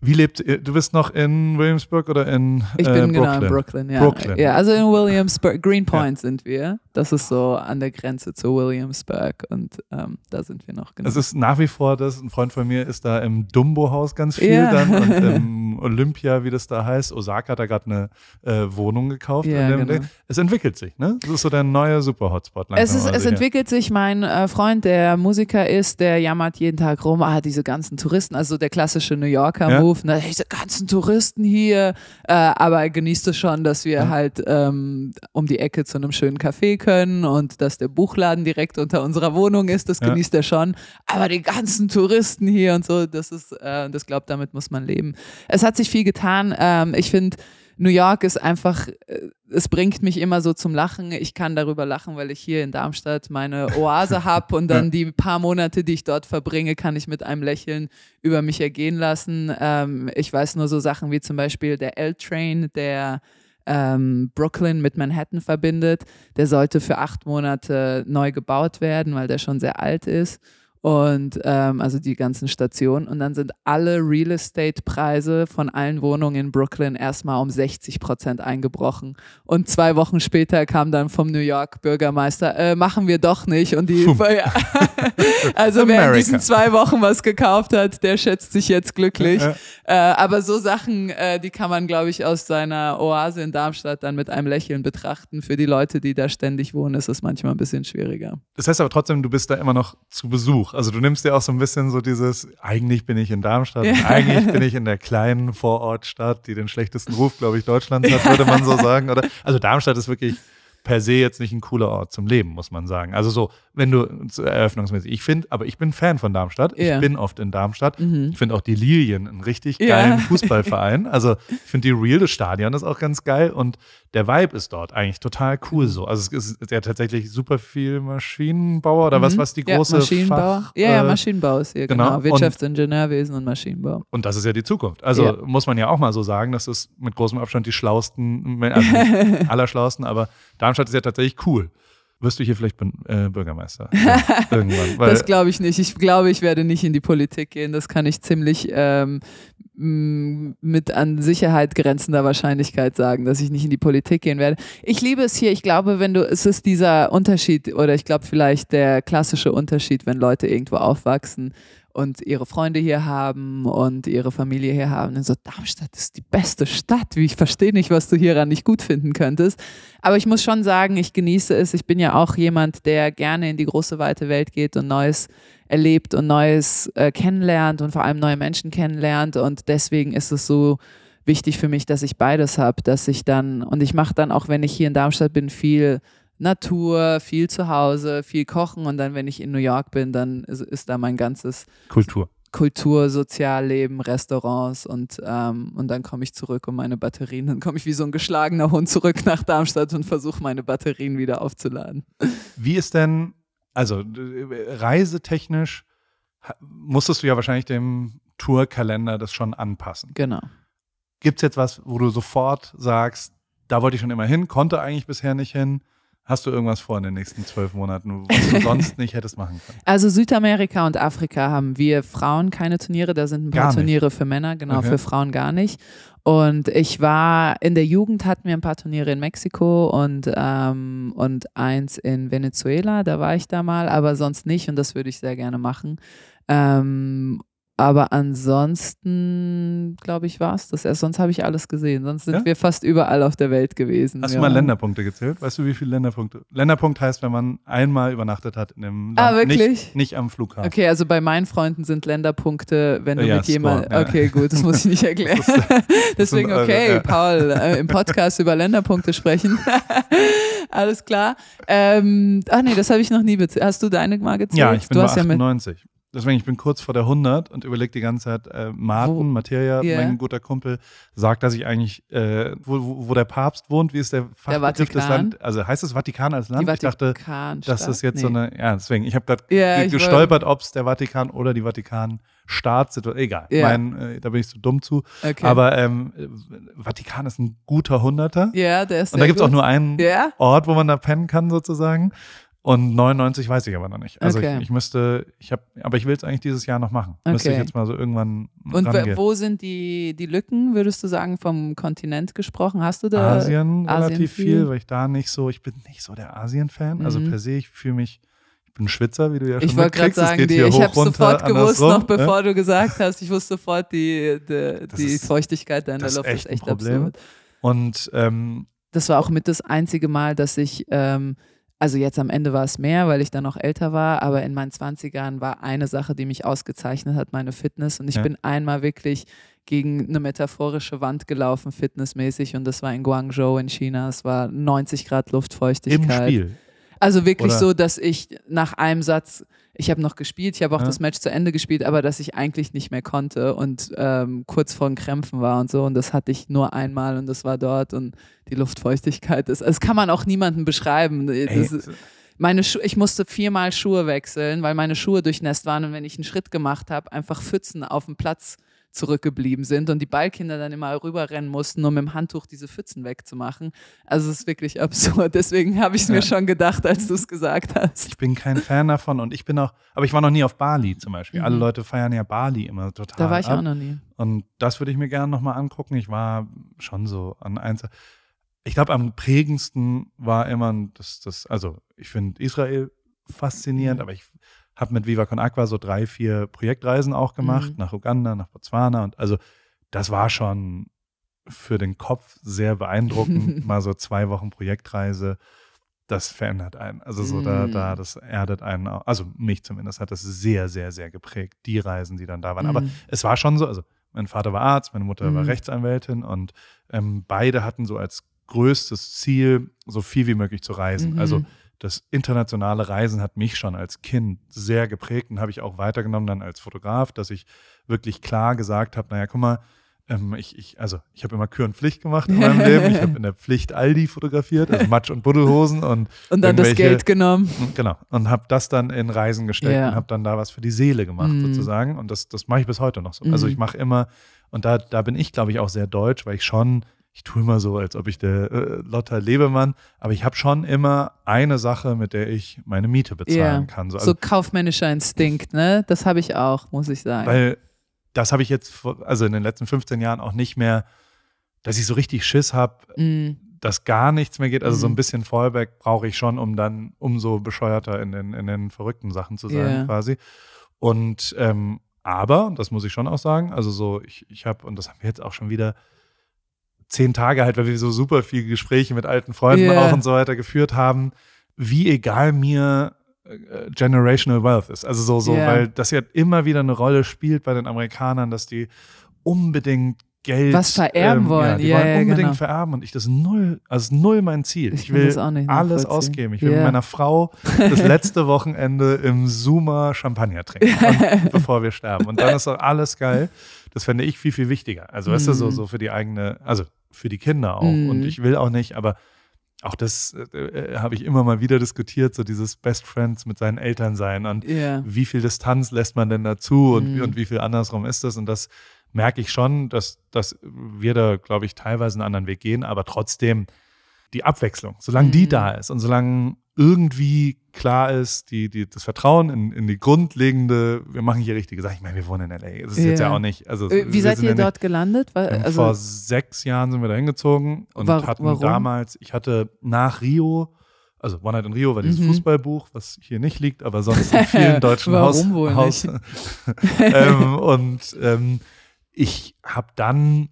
Wie lebt äh, Du bist noch in Williamsburg oder in Brooklyn? Ich äh, bin Brooklyn. genau in Brooklyn, ja. Brooklyn. Ja, also in Williamsburg, Greenpoint ja. sind wir. Das ist so an der Grenze zu Williamsburg und ähm, da sind wir noch genau. Es ist nach wie vor das, ein Freund von mir ist da im Dumbo-Haus ganz viel ja. dann und im Olympia, wie das da heißt. Osaka hat da gerade eine äh, Wohnung gekauft. Ja, genau. Es entwickelt sich, ne? Das ist so der neue Super-Hotspot. Es, ist, es entwickelt sich. Mein äh, Freund, der Musiker ist, der jammert jeden Tag rum, ah, diese ganzen Touristen, also der klassische New Yorker-Move, ja. ne? diese ganzen Touristen hier. Äh, aber genießt es schon, dass wir ja. halt ähm, um die Ecke zu einem schönen Café können und dass der Buchladen direkt unter unserer Wohnung ist. Das genießt er schon. Aber die ganzen Touristen hier und so, das ist, äh, das glaubt, damit muss man leben. Es hat hat sich viel getan. Ähm, ich finde, New York ist einfach, äh, es bringt mich immer so zum Lachen. Ich kann darüber lachen, weil ich hier in Darmstadt meine Oase habe und dann die paar Monate, die ich dort verbringe, kann ich mit einem Lächeln über mich ergehen lassen. Ähm, ich weiß nur so Sachen wie zum Beispiel der L-Train, der ähm, Brooklyn mit Manhattan verbindet. Der sollte für acht Monate neu gebaut werden, weil der schon sehr alt ist und ähm, also die ganzen Stationen. Und dann sind alle Real Estate-Preise von allen Wohnungen in Brooklyn erstmal um 60 Prozent eingebrochen. Und zwei Wochen später kam dann vom New York Bürgermeister, äh, machen wir doch nicht. Und die, ja. also wer in diesen zwei Wochen was gekauft hat, der schätzt sich jetzt glücklich. äh, aber so Sachen, äh, die kann man, glaube ich, aus seiner Oase in Darmstadt dann mit einem Lächeln betrachten. Für die Leute, die da ständig wohnen, ist es manchmal ein bisschen schwieriger. Das heißt aber trotzdem, du bist da immer noch zu Besuch also du nimmst dir auch so ein bisschen so dieses, eigentlich bin ich in Darmstadt, ja. eigentlich bin ich in der kleinen Vorortstadt, die den schlechtesten Ruf, glaube ich, Deutschlands hat, würde man so sagen. Oder, also Darmstadt ist wirklich per se jetzt nicht ein cooler Ort zum Leben, muss man sagen. Also so, wenn du eröffnungsmäßig, ich finde, aber ich bin Fan von Darmstadt. Yeah. Ich bin oft in Darmstadt. Mhm. Ich finde auch die Lilien einen richtig geilen ja. Fußballverein. Also ich finde die Real, das Stadion ist auch ganz geil und der Vibe ist dort eigentlich total cool so. Also es ist ja tatsächlich super viel Maschinenbauer oder mhm. was, was die große ja, Maschinenbau. Fach, ja, ja, äh, Maschinenbau ist hier, genau. genau. Wirtschaftsingenieurwesen und, und, Maschinenbau. Und das ist ja die Zukunft. Also ja. muss man ja auch mal so sagen, das ist mit großem Abstand die schlausten, also nicht allerschlausten, aber Darmstadt Darmstadt ist ja tatsächlich cool. Wirst du hier vielleicht äh, Bürgermeister? Ja, irgendwann. Weil das glaube ich nicht. Ich glaube, ich werde nicht in die Politik gehen. Das kann ich ziemlich ähm, mm, mit an Sicherheit grenzender Wahrscheinlichkeit sagen, dass ich nicht in die Politik gehen werde. Ich liebe es hier. Ich glaube, wenn du, es ist dieser Unterschied oder ich glaube vielleicht der klassische Unterschied, wenn Leute irgendwo aufwachsen und ihre Freunde hier haben und ihre Familie hier haben. Und so, Darmstadt ist die beste Stadt. Wie ich verstehe nicht, was du hieran nicht gut finden könntest. Aber ich muss schon sagen, ich genieße es. Ich bin ja auch jemand, der gerne in die große, weite Welt geht und Neues erlebt und Neues äh, kennenlernt und vor allem neue Menschen kennenlernt. Und deswegen ist es so wichtig für mich, dass ich beides habe, dass ich dann, und ich mache dann auch, wenn ich hier in Darmstadt bin, viel Natur, viel zu Hause, viel Kochen und dann, wenn ich in New York bin, dann ist, ist da mein ganzes Kultur. Kultur, Sozialleben, Restaurants und, ähm, und dann komme ich zurück um meine Batterien. Dann komme ich wie so ein geschlagener Hund zurück nach Darmstadt und versuche meine Batterien wieder aufzuladen. Wie ist denn, also reisetechnisch, musstest du ja wahrscheinlich dem Tourkalender das schon anpassen. Genau. Gibt es jetzt was, wo du sofort sagst, da wollte ich schon immer hin, konnte eigentlich bisher nicht hin? Hast du irgendwas vor in den nächsten zwölf Monaten, was du sonst nicht hättest machen können? Also Südamerika und Afrika haben wir Frauen keine Turniere, da sind ein paar Turniere für Männer, genau, okay. für Frauen gar nicht. Und ich war, in der Jugend hatten wir ein paar Turniere in Mexiko und, ähm, und eins in Venezuela, da war ich da mal, aber sonst nicht und das würde ich sehr gerne machen. Ähm, aber ansonsten, glaube ich, war es das erst. Sonst habe ich alles gesehen. Sonst sind ja? wir fast überall auf der Welt gewesen. Hast ja. du mal Länderpunkte gezählt? Weißt du, wie viele Länderpunkte? Länderpunkt heißt, wenn man einmal übernachtet hat in einem Land. Ah, wirklich? Nicht, nicht am Flughafen. Okay, also bei meinen Freunden sind Länderpunkte, wenn du ja, mit jemandem. Okay, gut, das muss ich nicht erklären. ist, Deswegen, okay, eure, Paul, äh, im Podcast über Länderpunkte sprechen. alles klar. Ähm, ach nee, das habe ich noch nie bezählt. Hast du deine mal gezählt? Ja, ich bin du bei 98 deswegen, ich bin kurz vor der 100 und überlege die ganze Zeit, äh, Martin, wo? Materia, yeah. mein guter Kumpel, sagt, dass ich eigentlich, äh, wo, wo, wo, der Papst wohnt, wie ist der Fachbegriff des Landes? Also heißt es Vatikan als Land? Die ich dachte, das ist jetzt nee. so eine, ja, deswegen, ich habe gerade yeah, gestolpert, ob es der Vatikan oder die Vatikan Staatssituation, egal, yeah. mein, äh, da bin ich zu dumm zu. Okay. Aber ähm, Vatikan ist ein guter Hunderter. Ja, yeah, der ist. Und da gibt es auch nur einen yeah. Ort, wo man da pennen kann, sozusagen. Und 99 weiß ich aber noch nicht. Also okay. ich, ich, müsste, ich habe, aber ich will es eigentlich dieses Jahr noch machen. Okay. Müsste ich jetzt mal so irgendwann. Und rangehen. wo sind die, die Lücken, würdest du sagen, vom Kontinent gesprochen? Hast du da? Asien, Asien relativ viel? viel, weil ich da nicht so, ich bin nicht so der Asien-Fan. Also mhm. Also per se, ich fühle mich, ich bin Schwitzer, wie du ja schon Ich wollte gerade sagen, die, ich habe sofort gewusst, rum, noch ne? bevor äh? du gesagt hast, ich wusste sofort, die, die, die ist, Feuchtigkeit da in der Luft ist echt, ist echt Problem. absurd. Und ähm, das war auch mit das einzige Mal, dass ich ähm, also jetzt am Ende war es mehr, weil ich dann noch älter war, aber in meinen 20ern war eine Sache, die mich ausgezeichnet hat, meine Fitness. Und ich ja. bin einmal wirklich gegen eine metaphorische Wand gelaufen, fitnessmäßig. Und das war in Guangzhou in China. Es war 90 Grad Luftfeuchtigkeit. Im Spiel. Also wirklich Oder? so, dass ich nach einem Satz ich habe noch gespielt, ich habe auch ja. das Match zu Ende gespielt, aber dass ich eigentlich nicht mehr konnte und ähm, kurz vor den Krämpfen war und so. Und das hatte ich nur einmal und das war dort und die Luftfeuchtigkeit ist. Also das kann man auch niemandem beschreiben. Ey, das, also meine Schu ich musste viermal Schuhe wechseln, weil meine Schuhe durchnässt waren und wenn ich einen Schritt gemacht habe, einfach Pfützen auf dem Platz zurückgeblieben sind und die Ballkinder dann immer rüberrennen mussten, um im Handtuch diese Pfützen wegzumachen. Also es ist wirklich absurd. Deswegen habe ich es ja. mir schon gedacht, als du es gesagt hast. Ich bin kein Fan davon und ich bin auch, aber ich war noch nie auf Bali zum Beispiel. Mhm. Alle Leute feiern ja Bali immer total. Da war ich ab. auch noch nie. Und das würde ich mir gerne nochmal angucken. Ich war schon so an eins. Ich glaube, am prägendsten war immer das, das also ich finde Israel faszinierend, mhm. aber ich habe mit Viva Con Aqua so drei, vier Projektreisen auch gemacht, mhm. nach Uganda, nach Botswana und also das war schon für den Kopf sehr beeindruckend, mal so zwei Wochen Projektreise. Das verändert einen. Also so mhm. da, da, mhm. das erdet einen, auch. also mich zumindest hat das sehr, sehr, sehr geprägt, die Reisen, die dann da waren. Mhm. Aber es war schon so, also mein Vater war Arzt, meine Mutter war mhm. Rechtsanwältin und ähm, beide hatten so als größtes Ziel, so viel wie möglich zu reisen. Mhm. Also das internationale Reisen hat mich schon als Kind sehr geprägt und habe ich auch weitergenommen dann als Fotograf, dass ich wirklich klar gesagt habe, naja, guck mal, ähm, ich, ich, also ich habe immer Kür und Pflicht gemacht in meinem Leben. Ich habe in der Pflicht Aldi fotografiert, also Matsch und Buddelhosen und und dann das Geld genommen. Hm, genau und habe das dann in Reisen gesteckt ja. und habe dann da was für die Seele gemacht mm. sozusagen und das das mache ich bis heute noch so. Mm. Also mhm. ich mache immer und da da bin ich glaube ich auch sehr deutsch, weil ich schon ich tue immer so, als ob ich der äh, Lotter Lebemann, aber ich habe schon immer eine Sache, mit der ich meine Miete bezahlen yeah. kann. So, also, so kaufmännischer Instinkt, ne? Das habe ich auch, muss ich sagen. Weil das habe ich jetzt, also in den letzten 15 Jahren auch nicht mehr, dass ich so richtig Schiss habe, mm. dass gar nichts mehr geht. Also mm. so ein mm. bisschen Fallback brauche ich schon, um dann umso bescheuerter in den, in den verrückten Sachen zu sein, yeah. quasi. Und ähm, aber, das muss ich schon auch sagen, also so, ich, ich habe, und das haben wir jetzt auch schon wieder zehn Tage halt, weil wir so super viele Gespräche mit alten Freunden yeah. auch und so weiter geführt haben, wie egal mir äh, äh, generational wealth ist. Also so, so, yeah. weil das ja immer wieder eine Rolle spielt bei den Amerikanern, dass die unbedingt Geld. Was vererben ähm, wollen. Ja, die ja, wollen ja, unbedingt genau. vererben und ich das null, also null mein Ziel. Ich, ich will alles ausgeben. Ich will yeah. mit meiner Frau das letzte Wochenende im Zuma Champagner trinken, bevor wir sterben. Und dann ist doch alles geil. Das fände ich viel, viel wichtiger. Also, weißt du, so, so für die eigene, also für die Kinder auch. Mhm. Und ich will auch nicht, aber auch das äh, äh, habe ich immer mal wieder diskutiert, so dieses Best Friends mit seinen Eltern sein und yeah. wie viel Distanz lässt man denn dazu und, mhm. und wie viel andersrum ist das und das merke ich schon, dass, dass wir da, glaube ich, teilweise einen anderen Weg gehen, aber trotzdem die Abwechslung, solange mhm. die da ist und solange irgendwie klar ist, die, die, das Vertrauen in, in die grundlegende, wir machen hier richtige Sachen. Ich meine, wir wohnen in L.A. Das ist ja. jetzt ja auch nicht. Also, äh, Wie seid ihr ja dort gelandet? Weil, ähm, also vor sechs Jahren sind wir da hingezogen und war, hatten warum? damals, ich hatte nach Rio, also One Night in Rio war dieses mhm. Fußballbuch, was hier nicht liegt, aber sonst in vielen deutschen Haus. Wohl Haus ähm, und ähm, ich habe dann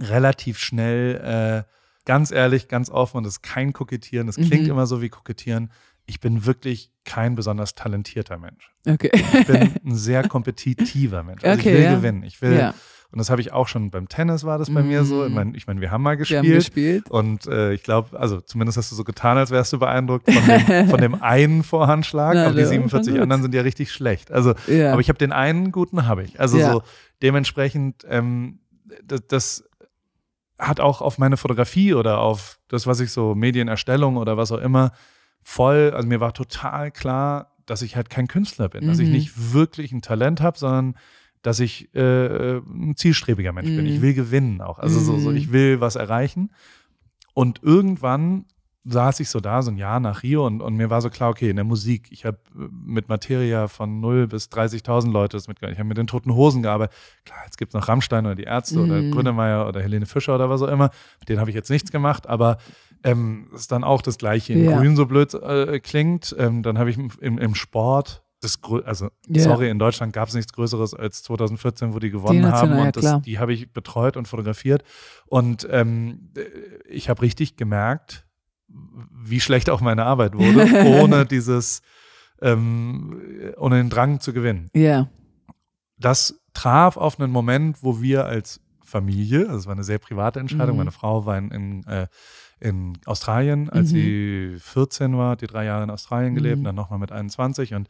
relativ schnell äh, ganz ehrlich, ganz offen und es ist kein Kokettieren. Es klingt mhm. immer so wie Kokettieren. Ich bin wirklich kein besonders talentierter Mensch. Okay. Ich bin ein sehr kompetitiver Mensch. Also okay, ich will ja. gewinnen. Ich will. Ja. Und das habe ich auch schon beim Tennis war das bei mm. mir so. Ich meine, ich mein, wir haben mal gespielt. Wir haben gespielt. Und äh, ich glaube, also zumindest hast du so getan, als wärst du beeindruckt von dem, von dem einen Vorhandschlag. Na, aber die 47 anderen sind ja richtig schlecht. Also, ja. aber ich habe den einen guten, habe ich. Also ja. so dementsprechend, ähm, das, das, hat auch auf meine Fotografie oder auf das, was ich so, Medienerstellung oder was auch immer, voll, also mir war total klar, dass ich halt kein Künstler bin, mhm. dass ich mhm. nicht wirklich ein Talent habe, sondern dass ich äh, ein zielstrebiger Mensch mhm. bin. Ich mhm. will gewinnen auch. Also so, so, mhm. ich will was erreichen. Und irgendwann saß ich so da, so ein Jahr nach Rio und, und mir war so klar, okay, in der Musik, ich habe äh, mit Materia von 0 bis 30.000 Leute das mitgehört. Ich habe mit den Toten Hosen gearbeitet. Klar, jetzt gibt es noch Rammstein oder die Ärzte mhm. oder Grünemeyer oder Helene Fischer oder was auch immer. Mit denen habe ich jetzt nichts gemacht, aber ähm, ist dann auch das Gleiche in ja. Grün, so blöd äh, klingt. Ähm, dann habe ich im, im Sport also yeah. sorry, in Deutschland gab es nichts Größeres als 2014, wo die gewonnen die haben und das, die habe ich betreut und fotografiert und ähm, ich habe richtig gemerkt, wie schlecht auch meine Arbeit wurde, ohne dieses, ähm, ohne den Drang zu gewinnen. Ja. Yeah. Das traf auf einen Moment, wo wir als Familie, also es war eine sehr private Entscheidung, mhm. meine Frau war in, in, äh, in Australien, als mhm. sie 14 war, die drei Jahre in Australien mhm. gelebt, mhm. dann nochmal mit 21 und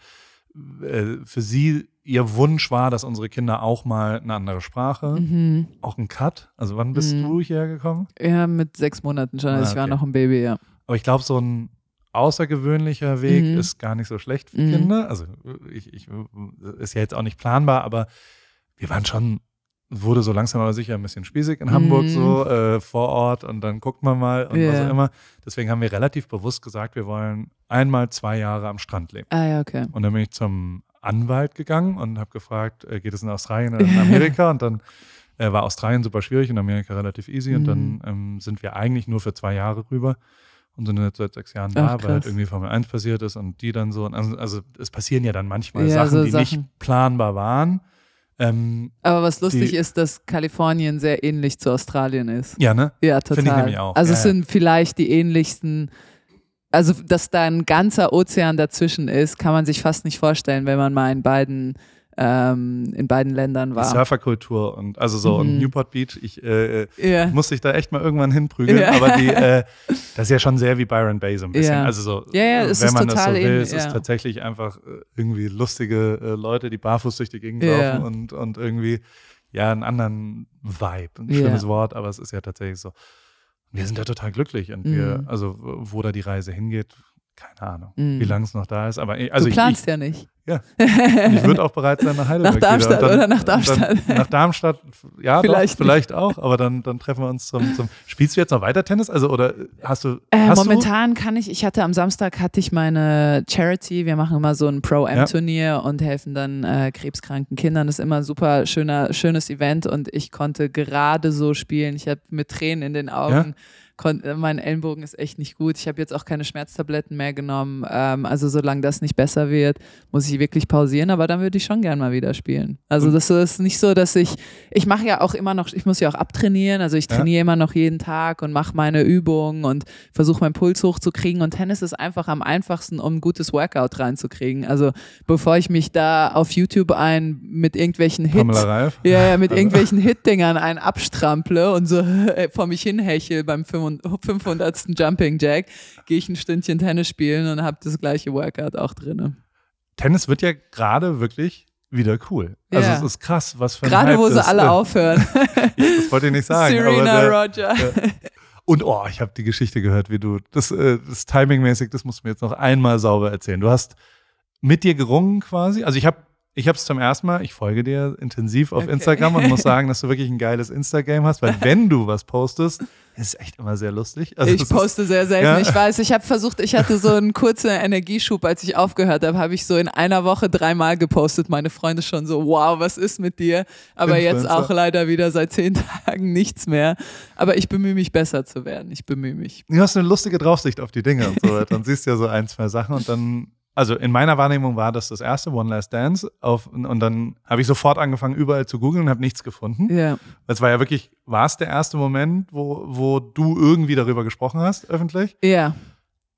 äh, für sie, ihr Wunsch war, dass unsere Kinder auch mal eine andere Sprache, mhm. auch ein Cut. Also wann bist mhm. du hierher gekommen? Ja, mit sechs Monaten schon. Also ah, okay. Ich war noch ein Baby, ja. Aber ich glaube, so ein außergewöhnlicher Weg mhm. ist gar nicht so schlecht für mhm. Kinder. Also ich, ich, ist ja jetzt auch nicht planbar, aber wir waren schon, wurde so langsam aber sicher ein bisschen spießig in Hamburg mhm. so äh, vor Ort und dann guckt man mal und yeah. was auch immer. Deswegen haben wir relativ bewusst gesagt, wir wollen einmal zwei Jahre am Strand leben. Ah ja, okay. Und dann bin ich zum Anwalt gegangen und habe gefragt, äh, geht es in Australien oder in Amerika? und dann äh, war Australien super schwierig und Amerika relativ easy und dann mhm. ähm, sind wir eigentlich nur für zwei Jahre rüber und sind jetzt seit sechs Jahren da, Ach, weil halt irgendwie Formel 1 passiert ist und die dann so. Also, also es passieren ja dann manchmal ja, Sachen, so die Sachen. nicht planbar waren. Ähm, Aber was lustig die, ist, dass Kalifornien sehr ähnlich zu Australien ist. Ja, ne? Ja, total. Finde ich nämlich auch. Also ja, es sind vielleicht die ähnlichsten also dass da ein ganzer Ozean dazwischen ist, kann man sich fast nicht vorstellen, wenn man mal in beiden ähm, in beiden Ländern war. Surferkultur und also so mhm. und Newport Beach, ich äh, yeah. Äh, musste ich da echt mal irgendwann hinprügeln, yeah. aber die, äh, das ist ja schon sehr wie Byron Bay so ein bisschen. Yeah. Also so, äh, wenn man das so will, eben, es ist tatsächlich einfach äh, irgendwie lustige äh, Leute, die barfuß durch die Gegend laufen und, und irgendwie ja einen anderen Vibe. Ein schlimmes Wort, aber es ist ja tatsächlich so. Wir sind da total glücklich und wir, mhm. also wo da die Reise hingeht, keine Ahnung, mm. wie mhm. lange es noch da ist. Aber eh, also du planst ich, ich, ja nicht. Ja. Und ich würde auch bereit sein, nach Heidelberg. Nach Darmstadt dann, oder nach Darmstadt. nach Darmstadt, ja, vielleicht, doch, vielleicht auch, aber dann, dann treffen wir uns zum, zum. Spielst du jetzt noch weiter Tennis? Also, oder hast du. Äh, hast momentan du? kann ich, ich hatte am Samstag hatte ich meine Charity, wir machen immer so ein Pro-Am-Turnier ja. und helfen dann äh, krebskranken Kindern. Das ist immer ein super schöner, schönes Event und ich konnte gerade so spielen. Ich habe mit Tränen in den Augen. Ja äh, mein Ellenbogen ist echt nicht gut. Ich habe jetzt auch keine Schmerztabletten mehr genommen. Ähm, also solange das nicht besser wird, muss ich wirklich pausieren. Aber dann würde ich schon gern mal wieder spielen. Also das ist nicht so, dass ich, ich mache ja auch immer noch, ich muss ja auch abtrainieren. Also ich trainiere ja. immer noch jeden Tag und mache meine Übungen und versuche meinen Puls hochzukriegen. Und Tennis ist einfach am einfachsten, um ein gutes Workout reinzukriegen. Also bevor ich mich da auf YouTube ein mit irgendwelchen Hit, ja, ja, mit also irgendwelchen Hit-Dingern einen abstrample und so äh, vor mich hinhächel beim 5 500. Jumping Jack, gehe ich ein Stündchen Tennis spielen und habe das gleiche Workout auch drin. Tennis wird ja gerade wirklich wieder cool. Yeah. Also es ist krass, was für ein Gerade Hype wo sie das, alle äh, aufhören. das wollte ich nicht sagen. Serena der, Roger. Der, und oh, ich habe die Geschichte gehört, wie du das, äh, das timingmäßig, das musst du mir jetzt noch einmal sauber erzählen. Du hast mit dir gerungen quasi. Also ich habe ich habe es zum ersten Mal, ich folge dir intensiv auf okay. Instagram und muss sagen, dass du wirklich ein geiles Instagram hast, weil wenn du was postest, ist echt immer sehr lustig. Also ich poste sehr selten. Ja. Ich weiß, ich habe versucht, ich hatte so einen kurzen Energieschub, als ich aufgehört habe, habe ich so in einer Woche dreimal gepostet. Meine Freunde schon so, wow, was ist mit dir? Aber Influencer. jetzt auch leider wieder seit zehn Tagen nichts mehr. Aber ich bemühe mich, besser zu werden. Ich bemühe mich. Du hast eine lustige Draufsicht auf die Dinge und so weiter. Dann siehst du ja so ein, zwei Sachen und dann also in meiner Wahrnehmung war das das erste One Last Dance auf, und dann habe ich sofort angefangen überall zu googeln und habe nichts gefunden. Ja. Das war ja wirklich, war es der erste Moment, wo, wo du irgendwie darüber gesprochen hast, öffentlich? Ja.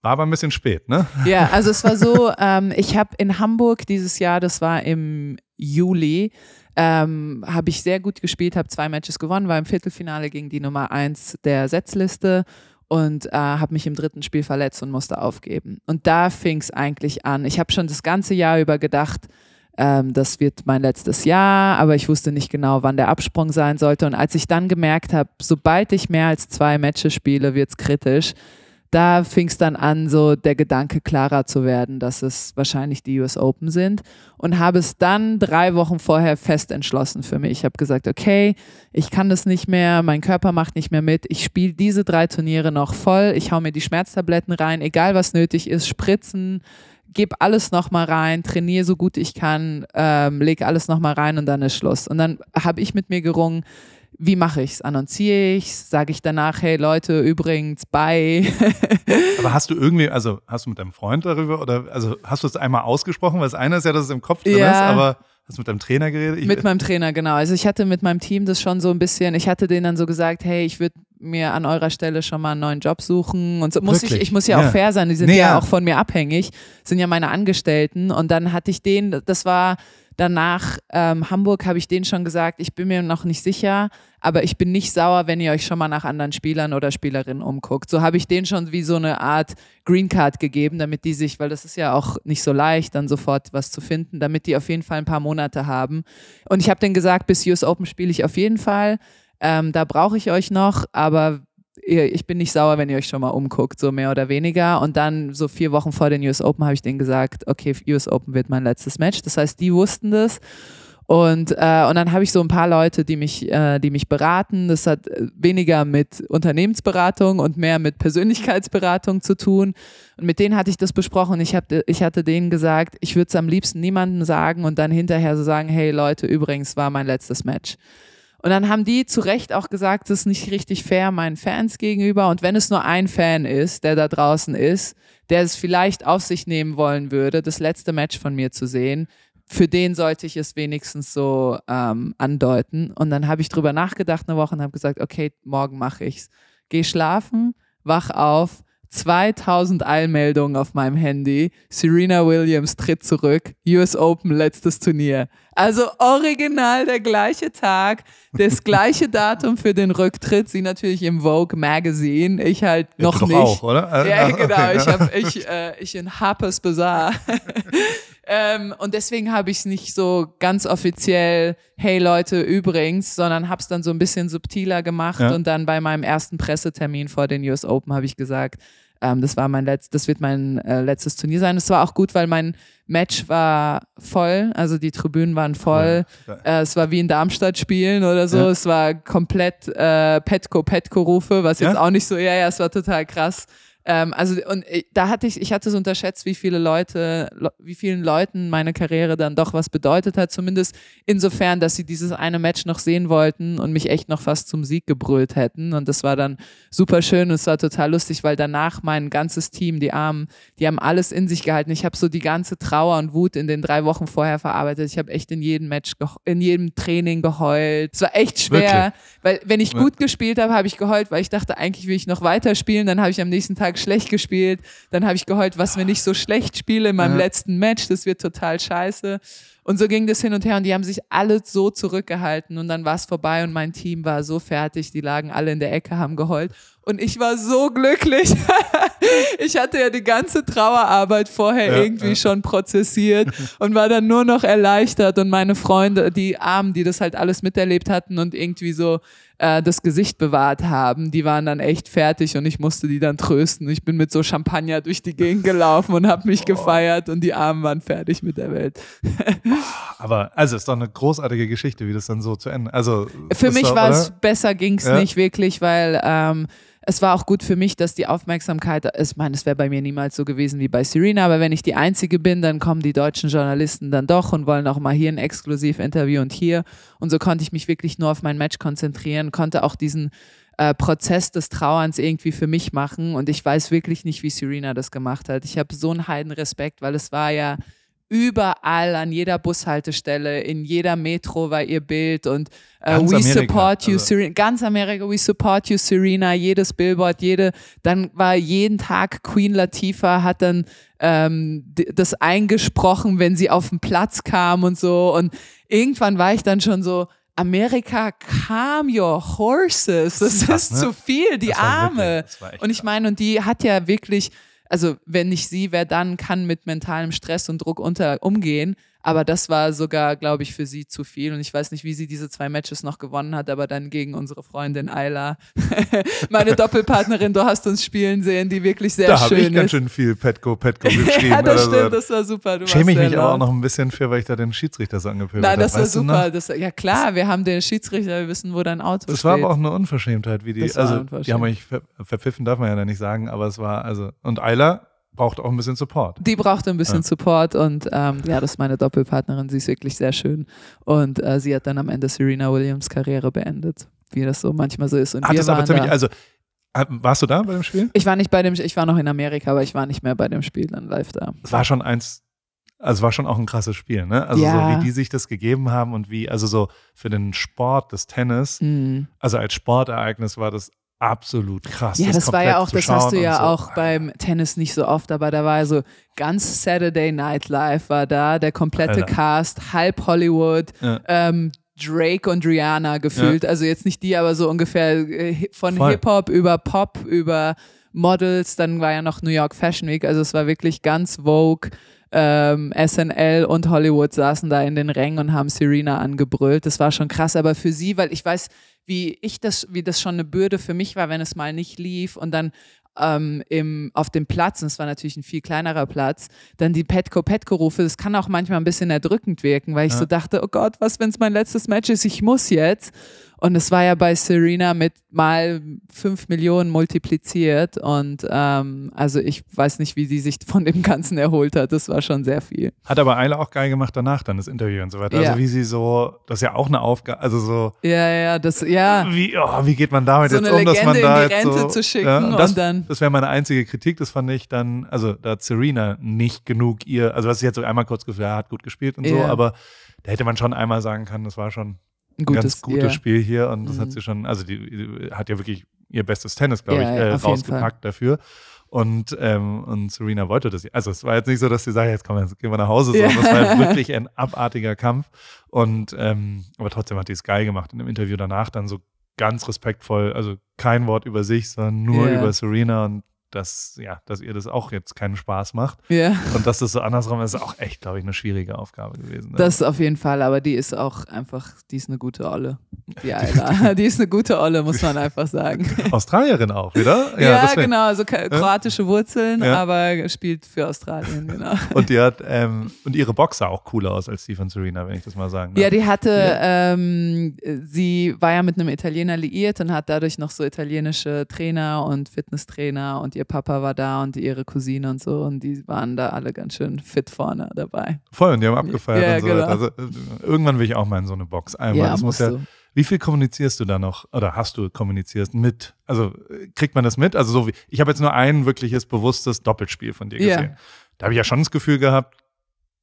War aber ein bisschen spät, ne? Ja, also es war so, ähm, ich habe in Hamburg dieses Jahr, das war im Juli, ähm, habe ich sehr gut gespielt, habe zwei Matches gewonnen, war im Viertelfinale gegen die Nummer eins der Setzliste und äh, habe mich im dritten Spiel verletzt und musste aufgeben. Und da fing es eigentlich an. Ich habe schon das ganze Jahr über gedacht, ähm, das wird mein letztes Jahr, aber ich wusste nicht genau, wann der Absprung sein sollte. Und als ich dann gemerkt habe, sobald ich mehr als zwei Matches spiele, wird es kritisch, da fing es dann an, so der Gedanke klarer zu werden, dass es wahrscheinlich die US Open sind und habe es dann drei Wochen vorher fest entschlossen für mich. Ich habe gesagt, okay, ich kann das nicht mehr, mein Körper macht nicht mehr mit, ich spiele diese drei Turniere noch voll, ich hau mir die Schmerztabletten rein, egal was nötig ist, Spritzen, gebe alles nochmal rein, trainiere so gut ich kann, ähm, lege alles nochmal rein und dann ist Schluss. Und dann habe ich mit mir gerungen, wie mache ich es? Annonciere ich es? Sage ich danach, hey Leute, übrigens, bye. Aber hast du irgendwie, also hast du mit deinem Freund darüber oder also hast du es einmal ausgesprochen? Weil das eine ist ja, dass es im Kopf drin ja. ist, aber hast du mit deinem Trainer geredet? Ich mit meinem Trainer, genau. Also ich hatte mit meinem Team das schon so ein bisschen, ich hatte denen dann so gesagt, hey, ich würde mir an eurer Stelle schon mal einen neuen Job suchen und so muss ich, ich muss ja, ja, auch fair sein, die sind nee, ja, ja auch von mir abhängig, sind ja meine Angestellten und dann hatte ich den, das war danach ähm, Hamburg habe ich denen schon gesagt, ich bin mir noch nicht sicher, aber ich bin nicht sauer, wenn ihr euch schon mal nach anderen Spielern oder Spielerinnen umguckt. So habe ich denen schon wie so eine Art Green Card gegeben, damit die sich, weil das ist ja auch nicht so leicht, dann sofort was zu finden, damit die auf jeden Fall ein paar Monate haben. Und ich habe denen gesagt, bis US Open spiele ich auf jeden Fall. Ähm, da brauche ich euch noch, aber ich bin nicht sauer, wenn ihr euch schon mal umguckt, so mehr oder weniger. Und dann so vier Wochen vor den US Open habe ich denen gesagt, okay, US Open wird mein letztes Match. Das heißt, die wussten das. Und, äh, und dann habe ich so ein paar Leute, die mich, äh, die mich beraten. Das hat äh, weniger mit Unternehmensberatung und mehr mit Persönlichkeitsberatung zu tun. Und mit denen hatte ich das besprochen. Ich, hab, ich hatte denen gesagt, ich würde es am liebsten niemandem sagen und dann hinterher so sagen, hey Leute, übrigens war mein letztes Match. Und dann haben die zu Recht auch gesagt, das ist nicht richtig fair meinen Fans gegenüber. Und wenn es nur ein Fan ist, der da draußen ist, der es vielleicht auf sich nehmen wollen würde, das letzte Match von mir zu sehen, für den sollte ich es wenigstens so ähm, andeuten. Und dann habe ich drüber nachgedacht eine Woche und habe gesagt, okay, morgen mache ich's. Geh schlafen, wach auf, 2000 Eilmeldungen auf meinem Handy, Serena Williams tritt zurück, US Open letztes Turnier. Also original der gleiche Tag, das gleiche Datum für den Rücktritt. Sie natürlich im Vogue Magazine, ich halt ja, noch ich nicht. Auch, oder? Ja, äh, genau. Okay. Ich, hab, ich, äh, ich in Harper's Bazaar. ähm, und deswegen habe ich es nicht so ganz offiziell, hey Leute, übrigens, sondern habe es dann so ein bisschen subtiler gemacht. Ja. Und dann bei meinem ersten Pressetermin vor den US Open habe ich gesagt, ähm, das war mein letzt, das wird mein äh, letztes Turnier sein. Es war auch gut, weil mein Match war voll, also die Tribünen waren voll. Ja. Äh, es war wie in Darmstadt spielen oder so. Ja. Es war komplett äh, Petco Petco Rufe, was jetzt ja? auch nicht so. Ja, ja, es war total krass. Ähm, also und äh, da hatte ich, ich hatte es unterschätzt, wie viele Leute, wie vielen Leuten meine Karriere dann doch was bedeutet hat. Zumindest insofern, dass sie dieses eine Match noch sehen wollten und mich echt noch fast zum Sieg gebrüllt hätten. Und das war dann super schön und es war total lustig, weil danach mein ganzes Team, die Armen, die haben alles in sich gehalten. Ich habe so die ganze Trauer und Wut in den drei Wochen vorher verarbeitet. Ich habe echt in jedem Match, in jedem Training geheult. Es war echt schwer, Wirklich? weil wenn ich gut gespielt habe, habe ich geheult, weil ich dachte, eigentlich will ich noch weiterspielen. Dann habe ich am nächsten Tag Tag schlecht gespielt. Dann habe ich geheult, was wenn nicht so schlecht spiele in meinem ja. letzten Match, das wird total scheiße. Und so ging das hin und her und die haben sich alle so zurückgehalten und dann war es vorbei und mein Team war so fertig, die lagen alle in der Ecke, haben geheult und ich war so glücklich. ich hatte ja die ganze Trauerarbeit vorher ja, irgendwie ja. schon prozessiert und war dann nur noch erleichtert und meine Freunde, die Armen, die das halt alles miterlebt hatten und irgendwie so äh, das Gesicht bewahrt haben, die waren dann echt fertig und ich musste die dann trösten. Ich bin mit so Champagner durch die Gegend gelaufen und habe mich oh. gefeiert und die Armen waren fertig mit der Welt. Aber also ist doch eine großartige Geschichte, wie das dann so zu Ende. Also für mich war es besser, ging es ja? nicht wirklich, weil ähm, es war auch gut für mich, dass die Aufmerksamkeit, ich meine, es wäre bei mir niemals so gewesen wie bei Serena, aber wenn ich die Einzige bin, dann kommen die deutschen Journalisten dann doch und wollen auch mal hier ein Exklusivinterview und hier. Und so konnte ich mich wirklich nur auf mein Match konzentrieren, konnte auch diesen äh, Prozess des Trauerns irgendwie für mich machen. Und ich weiß wirklich nicht, wie Serena das gemacht hat. Ich habe so einen heiden Respekt, weil es war ja überall an jeder Bushaltestelle, in jeder Metro war ihr Bild und äh, We Amerika, support you, also. Serena, ganz Amerika, We support you, Serena, jedes Billboard, jede, dann war jeden Tag Queen Latifah hat dann ähm, das eingesprochen, wenn sie auf den Platz kam und so und irgendwann war ich dann schon so, Amerika, calm your horses. Das, das ist, krass, ist ne? zu viel, die Arme. Wirklich, und ich meine, und die hat ja wirklich also wenn nicht sie, wer dann kann mit mentalem Stress und Druck unter umgehen aber das war sogar, glaube ich, für sie zu viel. Und ich weiß nicht, wie sie diese zwei Matches noch gewonnen hat, aber dann gegen unsere Freundin Ayla, meine Doppelpartnerin, du hast uns spielen sehen, die wirklich sehr da schön ist. Da habe ich ganz schön viel Petko, Petco geschrieben. ja, das stimmt, das war super. Du schäme ich mich auch noch ein bisschen für, weil ich da den Schiedsrichter so angepöbelt habe. Nein, das war ne? super. Das, ja klar, wir haben den Schiedsrichter, wir wissen, wo dein Auto das steht. Das war aber auch eine Unverschämtheit, wie die, also die haben mich verpfiffen, darf man ja nicht sagen, aber es war, also, und Ayla braucht auch ein bisschen Support. Die braucht ein bisschen ja. Support und ähm, ja, das ist meine Doppelpartnerin. Sie ist wirklich sehr schön und äh, sie hat dann am Ende Serena Williams Karriere beendet, wie das so manchmal so ist. Und hat es aber ziemlich, da. also warst du da bei dem Spiel? Ich war nicht bei dem, ich war noch in Amerika, aber ich war nicht mehr bei dem Spiel dann live da. Es war schon eins, also war schon auch ein krasses Spiel, ne? Also ja. so wie die sich das gegeben haben und wie, also so für den Sport des Tennis, mhm. also als Sportereignis war das absolut krass. Ja, das, das war ja auch, das hast du ja so. auch beim Tennis nicht so oft, aber da war so ganz Saturday Night Live war da, der komplette Alter. Cast, halb Hollywood, ja. ähm, Drake und Rihanna gefühlt. Ja. Also jetzt nicht die, aber so ungefähr äh, von Hip-Hop über Pop, über Models, dann war ja noch New York Fashion Week, also es war wirklich ganz Vogue ähm, SNL und Hollywood saßen da in den Rängen und haben Serena angebrüllt. Das war schon krass, aber für sie, weil ich weiß, wie ich das, wie das schon eine Bürde für mich war, wenn es mal nicht lief und dann ähm, im, auf dem Platz, und es war natürlich ein viel kleinerer Platz, dann die Petco-Petco-Rufe, das kann auch manchmal ein bisschen erdrückend wirken, weil ich ja. so dachte, oh Gott, was, wenn es mein letztes Match ist, ich muss jetzt. Und es war ja bei Serena mit mal fünf Millionen multipliziert. Und ähm, also ich weiß nicht, wie sie sich von dem Ganzen erholt hat. Das war schon sehr viel. Hat aber Eile auch geil gemacht danach, dann das Interview und so weiter. Also ja. Also wie sie so, das ist ja auch eine Aufgabe, also so. Ja, ja, das, ja. Wie, oh, wie geht man damit so jetzt um, dass man da in die Rente so, zu schicken ja, und, das, und dann. Das wäre meine einzige Kritik, das fand ich dann, also da hat Serena nicht genug ihr, also was sie jetzt so einmal kurz gefühlt, ja, hat gut gespielt und so, aber da hätte man schon einmal sagen können, das war schon ein gutes, ganz gutes yeah. Spiel hier und das mhm. hat sie schon, also die, die, hat ja wirklich ihr bestes Tennis, glaube ja, ich, äh, rausgepackt dafür. Und, ähm, und Serena wollte das. Also es war jetzt nicht so, dass sie sagt, jetzt komm, jetzt gehen wir nach Hause, sondern ja. es war wirklich ein abartiger Kampf. Und ähm, aber trotzdem hat die es geil gemacht. In dem Interview danach dann so ganz respektvoll, also kein Wort über sich, sondern nur über Serena und dass, ja, dass ihr das auch jetzt keinen Spaß macht. Ja. Und dass das so andersrum ist, ist auch echt, glaube ich, eine schwierige Aufgabe gewesen. Ne? Das auf jeden Fall, aber die ist auch einfach, die ist eine gute Olle. Die Alter. die ist eine gute Olle, muss man einfach sagen. Australierin auch, wieder? Ja, ja genau, also kroatische Wurzeln, ja. aber spielt für Australien, genau. Und die hat, ähm, und ihre Box sah auch cooler aus als die von Serena, wenn ich das mal sagen darf. Ja, die hatte, ja. Ähm, sie war ja mit einem Italiener liiert und hat dadurch noch so italienische Trainer und Fitnesstrainer und ihr Papa war da und ihre Cousine und so und die waren da alle ganz schön fit vorne dabei. Voll und die haben abgefeiert ja, und so. Genau. Also äh, irgendwann will ich auch mal in so eine Box. Einmal, ja, das muss ja. Du. Wie viel kommunizierst du da noch oder hast du kommuniziert mit? Also äh, kriegt man das mit? Also so wie ich habe jetzt nur ein wirkliches bewusstes Doppelspiel von dir gesehen. Ja. Da habe ich ja schon das Gefühl gehabt,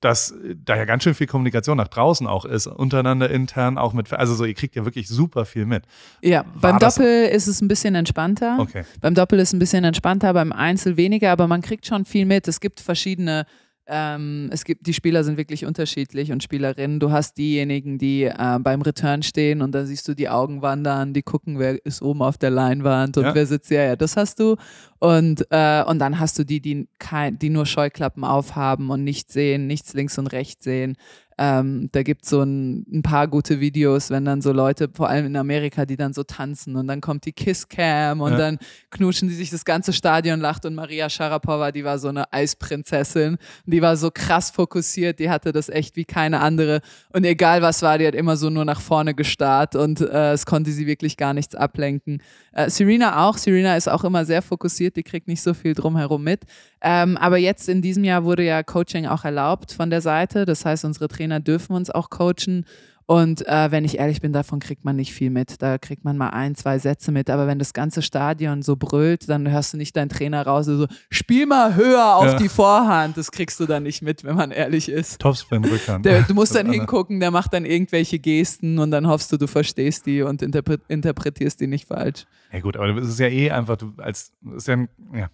dass äh, da ja ganz schön viel Kommunikation nach draußen auch ist, untereinander, intern, auch mit, also so, ihr kriegt ja wirklich super viel mit. Ja, War beim Doppel ist es ein bisschen entspannter. Okay. Beim Doppel ist es ein bisschen entspannter, beim Einzel weniger, aber man kriegt schon viel mit. Es gibt verschiedene ähm, es gibt, die Spieler sind wirklich unterschiedlich und Spielerinnen. Du hast diejenigen, die äh, beim Return stehen und dann siehst du die Augen wandern, die gucken, wer ist oben auf der Leinwand und ja. wer sitzt ja, ja, das hast du. Und, äh, und dann hast du die, die, kein, die nur Scheuklappen aufhaben und nichts sehen, nichts links und rechts sehen. Ähm, da gibt es so ein, ein, paar gute Videos, wenn dann so Leute, vor allem in Amerika, die dann so tanzen und dann kommt die Kisscam und ja. dann knutschen die sich das ganze Stadion lacht und Maria Sharapova, die war so eine Eisprinzessin, die war so krass fokussiert, die hatte das echt wie keine andere und egal was war, die hat immer so nur nach vorne gestarrt und äh, es konnte sie wirklich gar nichts ablenken. Äh, Serena auch, Serena ist auch immer sehr fokussiert, die kriegt nicht so viel drumherum mit, ähm, aber jetzt in diesem Jahr wurde ja Coaching auch erlaubt von der Seite. Das heißt, unsere Trainer dürfen uns auch coachen. Und äh, wenn ich ehrlich bin, davon kriegt man nicht viel mit. Da kriegt man mal ein, zwei Sätze mit. Aber wenn das ganze Stadion so brüllt, dann hörst du nicht deinen Trainer raus. So, spiel mal höher auf ja. die Vorhand. Das kriegst du dann nicht mit, wenn man ehrlich ist. Topspin Rückhand. Der, du musst dann hingucken, der macht dann irgendwelche Gesten und dann hoffst du, du verstehst die und interpretierst die nicht falsch. Ja gut, aber es ist ja eh einfach, du als, ist ja ein, ja,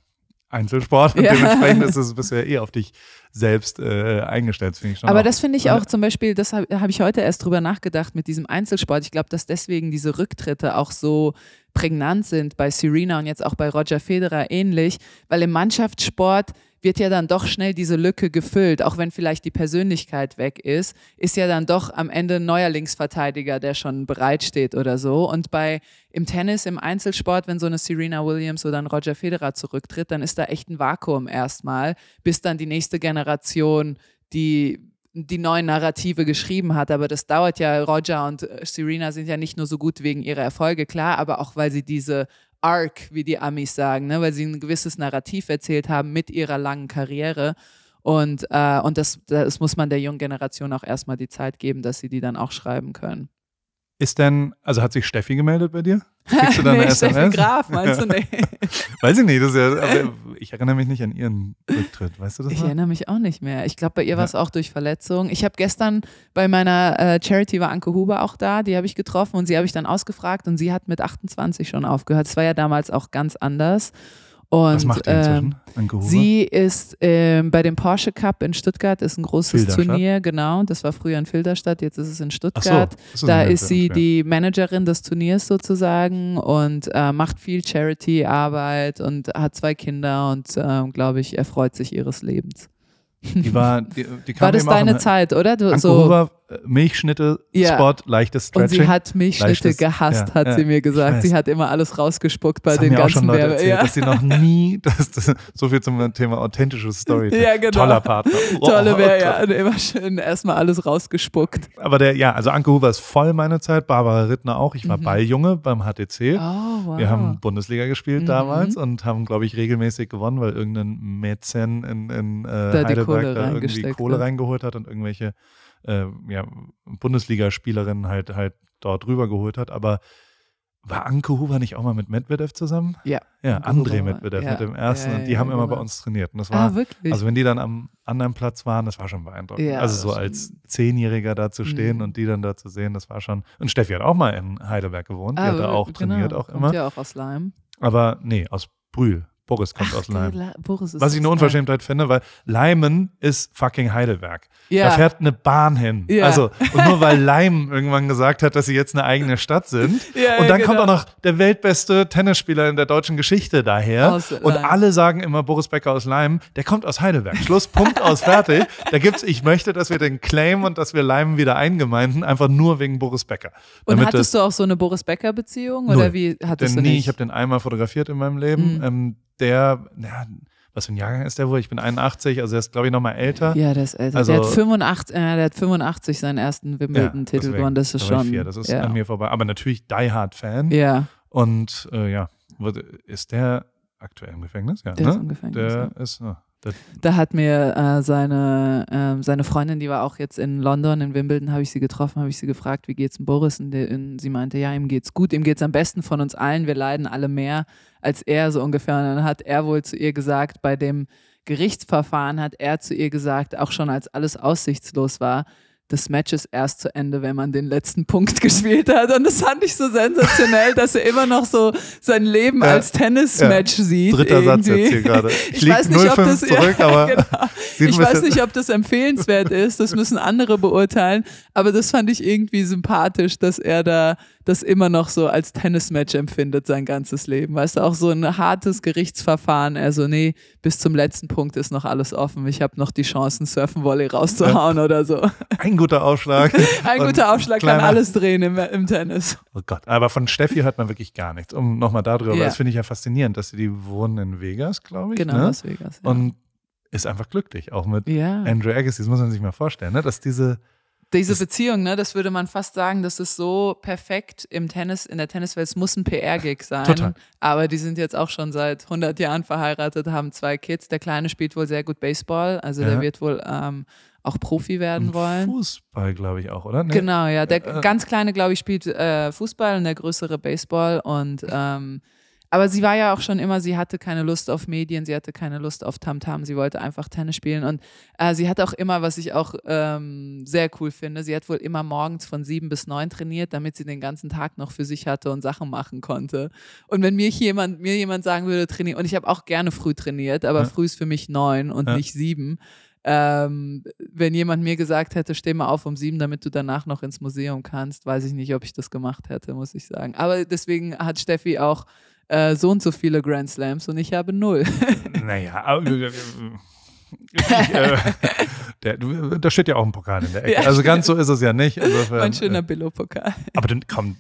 Einzelsport und ja. dementsprechend ist es bisher eh auf dich selbst äh, eingestellt, finde ich schon. Aber auch. das finde ich auch zum Beispiel, das habe hab ich heute erst drüber nachgedacht mit diesem Einzelsport. Ich glaube, dass deswegen diese Rücktritte auch so prägnant sind bei Serena und jetzt auch bei Roger Federer ähnlich, weil im Mannschaftssport wird ja dann doch schnell diese Lücke gefüllt, auch wenn vielleicht die Persönlichkeit weg ist, ist ja dann doch am Ende ein neuer Linksverteidiger, der schon bereitsteht oder so. Und bei im Tennis, im Einzelsport, wenn so eine Serena Williams oder ein Roger Federer zurücktritt, dann ist da echt ein Vakuum erstmal, bis dann die nächste Generation die die neuen Narrative geschrieben hat. Aber das dauert ja. Roger und Serena sind ja nicht nur so gut wegen ihrer Erfolge, klar, aber auch weil sie diese Arc, wie die Amis sagen, ne? weil sie ein gewisses Narrativ erzählt haben mit ihrer langen Karriere. Und, äh, und das, das muss man der jungen Generation auch erstmal die Zeit geben, dass sie die dann auch schreiben können. Ist denn, also hat sich Steffi gemeldet bei dir? Kriegst du dann nee, SMS? Steffi Graf, meinst du? Nee. Weiß ich nicht, das ist ja, aber also ich erinnere mich nicht an ihren Rücktritt, weißt du das? Ich noch? erinnere mich auch nicht mehr. Ich glaube, bei ihr ja. war es auch durch Verletzung. Ich habe gestern bei meiner äh, Charity war Anke Huber auch da, die habe ich getroffen und sie habe ich dann ausgefragt und sie hat mit 28 schon aufgehört. Es war ja damals auch ganz anders. Und, Was macht die inzwischen? Ähm, sie ist ähm, bei dem Porsche Cup in Stuttgart, ist ein großes Turnier, genau. Das war früher in Filderstadt, jetzt ist es in Stuttgart. So, ist da ist sie die Managerin des Turniers sozusagen und äh, macht viel Charity-Arbeit und hat zwei Kinder und ähm, glaube ich, erfreut sich ihres Lebens. Die war, die, die kam war das deine Zeit, oder? Du, Anke so Huber Milchschnitte, ja. Spot, leichtes Stretching. Und sie hat Milchschnitte gehasst, ja, hat ja, sie mir gesagt. Sie hat immer alles rausgespuckt bei das den haben ganzen auch schon Leute Werbe. Erzählt, Dass sie noch nie, das, das, so viel zum Thema authentische Story. Ja, genau. Toller Partner. Oh, Tolle wäre oh, ja, immer schön erstmal alles rausgespuckt. Aber der, ja, also Anke Huber ist voll meine Zeit, Barbara Rittner auch. Ich war mhm. Balljunge beim HTC. Oh, wow. Wir haben Bundesliga gespielt mhm. damals und haben, glaube ich, regelmäßig gewonnen, weil irgendein Mäzen in, in äh, Heidelberg da irgendwie Kohle ne? reingeholt hat und irgendwelche äh, ja, Bundesligaspielerinnen halt, halt dort rübergeholt hat. Aber war Anke Huber nicht auch mal mit Medvedev zusammen? Ja. Ja, André Medvedev ja. mit dem ersten. Ja, ja, und die haben immer genau. bei uns trainiert. Und das ah, war, ah, wirklich? also wenn die dann am anderen Platz waren, das war schon beeindruckend. also so als Zehnjähriger da zu stehen mhm. und die dann da zu sehen, das war schon. Und Steffi hat auch mal in Heidelberg gewohnt. Ah, die hat da auch genau. trainiert, auch immer. Kommt ja auch aus Leim. Aber nee, aus Brühl Boris kommt Ach, aus Leimen. Boris ist Was ich eine Unverschämtheit finde, weil Leimen ist fucking Heidelberg. Ja. Da fährt eine Bahn hin. Ja. Also, und nur weil Leimen irgendwann gesagt hat, dass sie jetzt eine eigene Stadt sind. Ja, und dann genau. kommt auch noch der weltbeste Tennisspieler in der deutschen Geschichte daher. Aus und Leim. alle sagen immer Boris Becker aus Leimen, der kommt aus Heidelberg. Schluss, Punkt, aus, fertig. Da gibt's, ich möchte, dass wir den Claim und dass wir Leimen wieder eingemeinden, einfach nur wegen Boris Becker. Damit und hattest du auch so eine Boris Becker-Beziehung? Oder wie hattest denn du nie, nicht? Ich habe den einmal fotografiert in meinem Leben. Mhm. Ähm, der, na, was für ein Jahrgang ist der wohl? Ich bin 81, also er ist, glaube ich, nochmal älter. Ja, der ist älter. Also, der, hat 85, äh, der hat 85 seinen ersten Wimbledon-Titel ja, gewonnen, das ist schon. Vier. Das ist ja. an mir vorbei. Aber natürlich Die Hard-Fan. Ja. Und äh, ja, ist der aktuell im Gefängnis? Ja, der ne? ist im Gefängnis. Der ja. ist, oh, da hat mir äh, seine, äh, seine Freundin, die war auch jetzt in London, in Wimbledon, habe ich sie getroffen, habe ich sie gefragt, wie geht's dem Boris? Und, der, und, sie meinte, ja, ihm geht's gut, ihm geht's am besten von uns allen, wir leiden alle mehr als er so ungefähr. Und dann hat er wohl zu ihr gesagt, bei dem Gerichtsverfahren hat er zu ihr gesagt, auch schon als alles aussichtslos war, das Match ist erst zu Ende, wenn man den letzten Punkt gespielt hat. Und das fand ich so sensationell, dass er immer noch so sein Leben ja, als Tennismatch ja. sieht. Dritter irgendwie. Satz jetzt hier gerade. Ich, ich weiß nicht, ob das, zurück, ja, genau. ich weiß nicht, ob das empfehlenswert ist. Das müssen andere beurteilen. Aber das fand ich irgendwie sympathisch, dass er da das immer noch so als Tennismatch empfindet sein ganzes Leben. Weißt du, auch so ein hartes Gerichtsverfahren. Also nee, bis zum letzten Punkt ist noch alles offen. Ich habe noch die Chancen, Surfen-Volley rauszuhauen ja. oder so. Ein guter Aufschlag. ein guter Aufschlag kleiner... kann alles drehen im, im, Tennis. Oh Gott, aber von Steffi hört man wirklich gar nichts. Um nochmal darüber, ja. das finde ich ja faszinierend, dass sie die wohnen in Vegas, glaube ich. Genau, ne? Vegas. Ja. Und ist einfach glücklich, auch mit ja. Andrew Agassiz. Das muss man sich mal vorstellen, ne? dass diese diese Beziehung, ne, das würde man fast sagen, das ist so perfekt im Tennis, in der Tenniswelt, es muss ein PR-Gig sein. Total. Aber die sind jetzt auch schon seit 100 Jahren verheiratet, haben zwei Kids. Der Kleine spielt wohl sehr gut Baseball, also ja. der wird wohl ähm, auch Profi werden wollen. Fußball, glaube ich, auch, oder? Nee. Genau, ja. Der äh, äh. ganz Kleine, glaube ich, spielt äh, Fußball und der Größere Baseball und ähm, Aber sie war ja auch schon immer, sie hatte keine Lust auf Medien, sie hatte keine Lust auf Tamtam, sie wollte einfach Tennis spielen. Und äh, sie hat auch immer, was ich auch ähm, sehr cool finde, sie hat wohl immer morgens von sieben bis neun trainiert, damit sie den ganzen Tag noch für sich hatte und Sachen machen konnte. Und wenn mir jemand, mir jemand sagen würde, trainieren, und ich habe auch gerne früh trainiert, aber ja. früh ist für mich neun und ja. nicht sieben. Ähm, wenn jemand mir gesagt hätte, steh mal auf um sieben, damit du danach noch ins Museum kannst, weiß ich nicht, ob ich das gemacht hätte, muss ich sagen. Aber deswegen hat Steffi auch äh, so und so viele Grand Slams und ich habe null. naja, aber. Äh, ich, äh, der, da steht ja auch ein Pokal in der Ecke. Ja, also ganz so ist es ja nicht. Insofern, mein schöner äh, Billo-Pokal. Aber dann komm,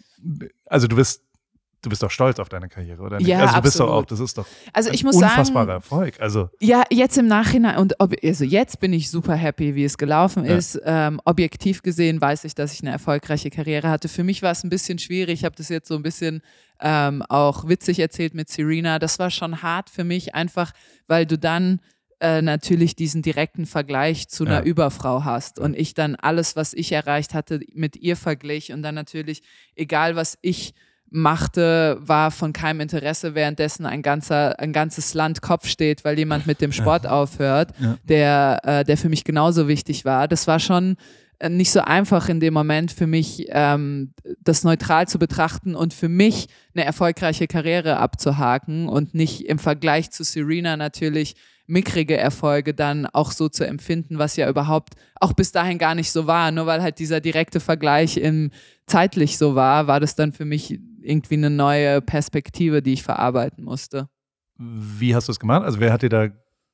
also du bist du bist doch stolz auf deine Karriere, oder nicht? Ja, also du bist doch auch, das ist doch also ich muss unfassbarer sagen, Erfolg. Also ja, jetzt im Nachhinein und ob, also jetzt bin ich super happy, wie es gelaufen ja. ist. Ähm, objektiv gesehen weiß ich, dass ich eine erfolgreiche Karriere hatte. Für mich war es ein bisschen schwierig. Ich habe das jetzt so ein bisschen ähm, auch witzig erzählt mit Serena. Das war schon hart für mich, einfach weil du dann äh, natürlich diesen direkten Vergleich zu einer ja. Überfrau hast und ich dann alles, was ich erreicht hatte, mit ihr verglich und dann natürlich, egal was ich machte, war von keinem Interesse, währenddessen ein, ganzer, ein ganzes Land Kopf steht, weil jemand mit dem Sport aufhört, ja. der, äh, der für mich genauso wichtig war. Das war schon äh, nicht so einfach in dem Moment für mich, ähm, das neutral zu betrachten und für mich eine erfolgreiche Karriere abzuhaken und nicht im Vergleich zu Serena natürlich mickrige Erfolge dann auch so zu empfinden, was ja überhaupt auch bis dahin gar nicht so war. Nur weil halt dieser direkte Vergleich im zeitlich so war, war das dann für mich irgendwie eine neue Perspektive, die ich verarbeiten musste. Wie hast du es gemacht? Also wer hat dir da,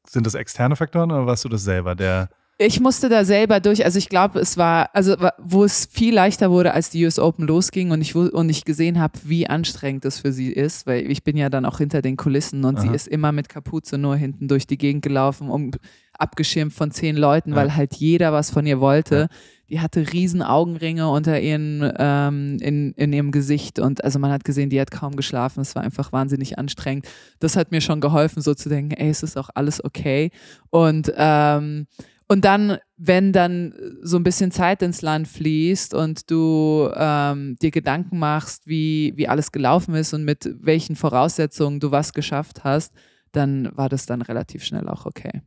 sind das externe Faktoren oder warst du das selber, der ich musste da selber durch. Also ich glaube, es war, also wo es viel leichter wurde, als die US Open losging und ich und ich gesehen habe, wie anstrengend das für sie ist, weil ich bin ja dann auch hinter den Kulissen und Aha. sie ist immer mit Kapuze nur hinten durch die Gegend gelaufen, um abgeschirmt von zehn Leuten, ja. weil halt jeder was von ihr wollte. Ja. Die hatte riesen Augenringe unter ihren ähm, in, in ihrem Gesicht und also man hat gesehen, die hat kaum geschlafen. Es war einfach wahnsinnig anstrengend. Das hat mir schon geholfen, so zu denken, ey, es ist auch alles okay und ähm, und dann, wenn dann äh, so ein bisschen Zeit ins Land fließt und du ähm, dir Gedanken machst, wie, wie alles gelaufen ist und mit welchen Voraussetzungen du was geschafft hast, dann war das dann relativ schnell auch okay.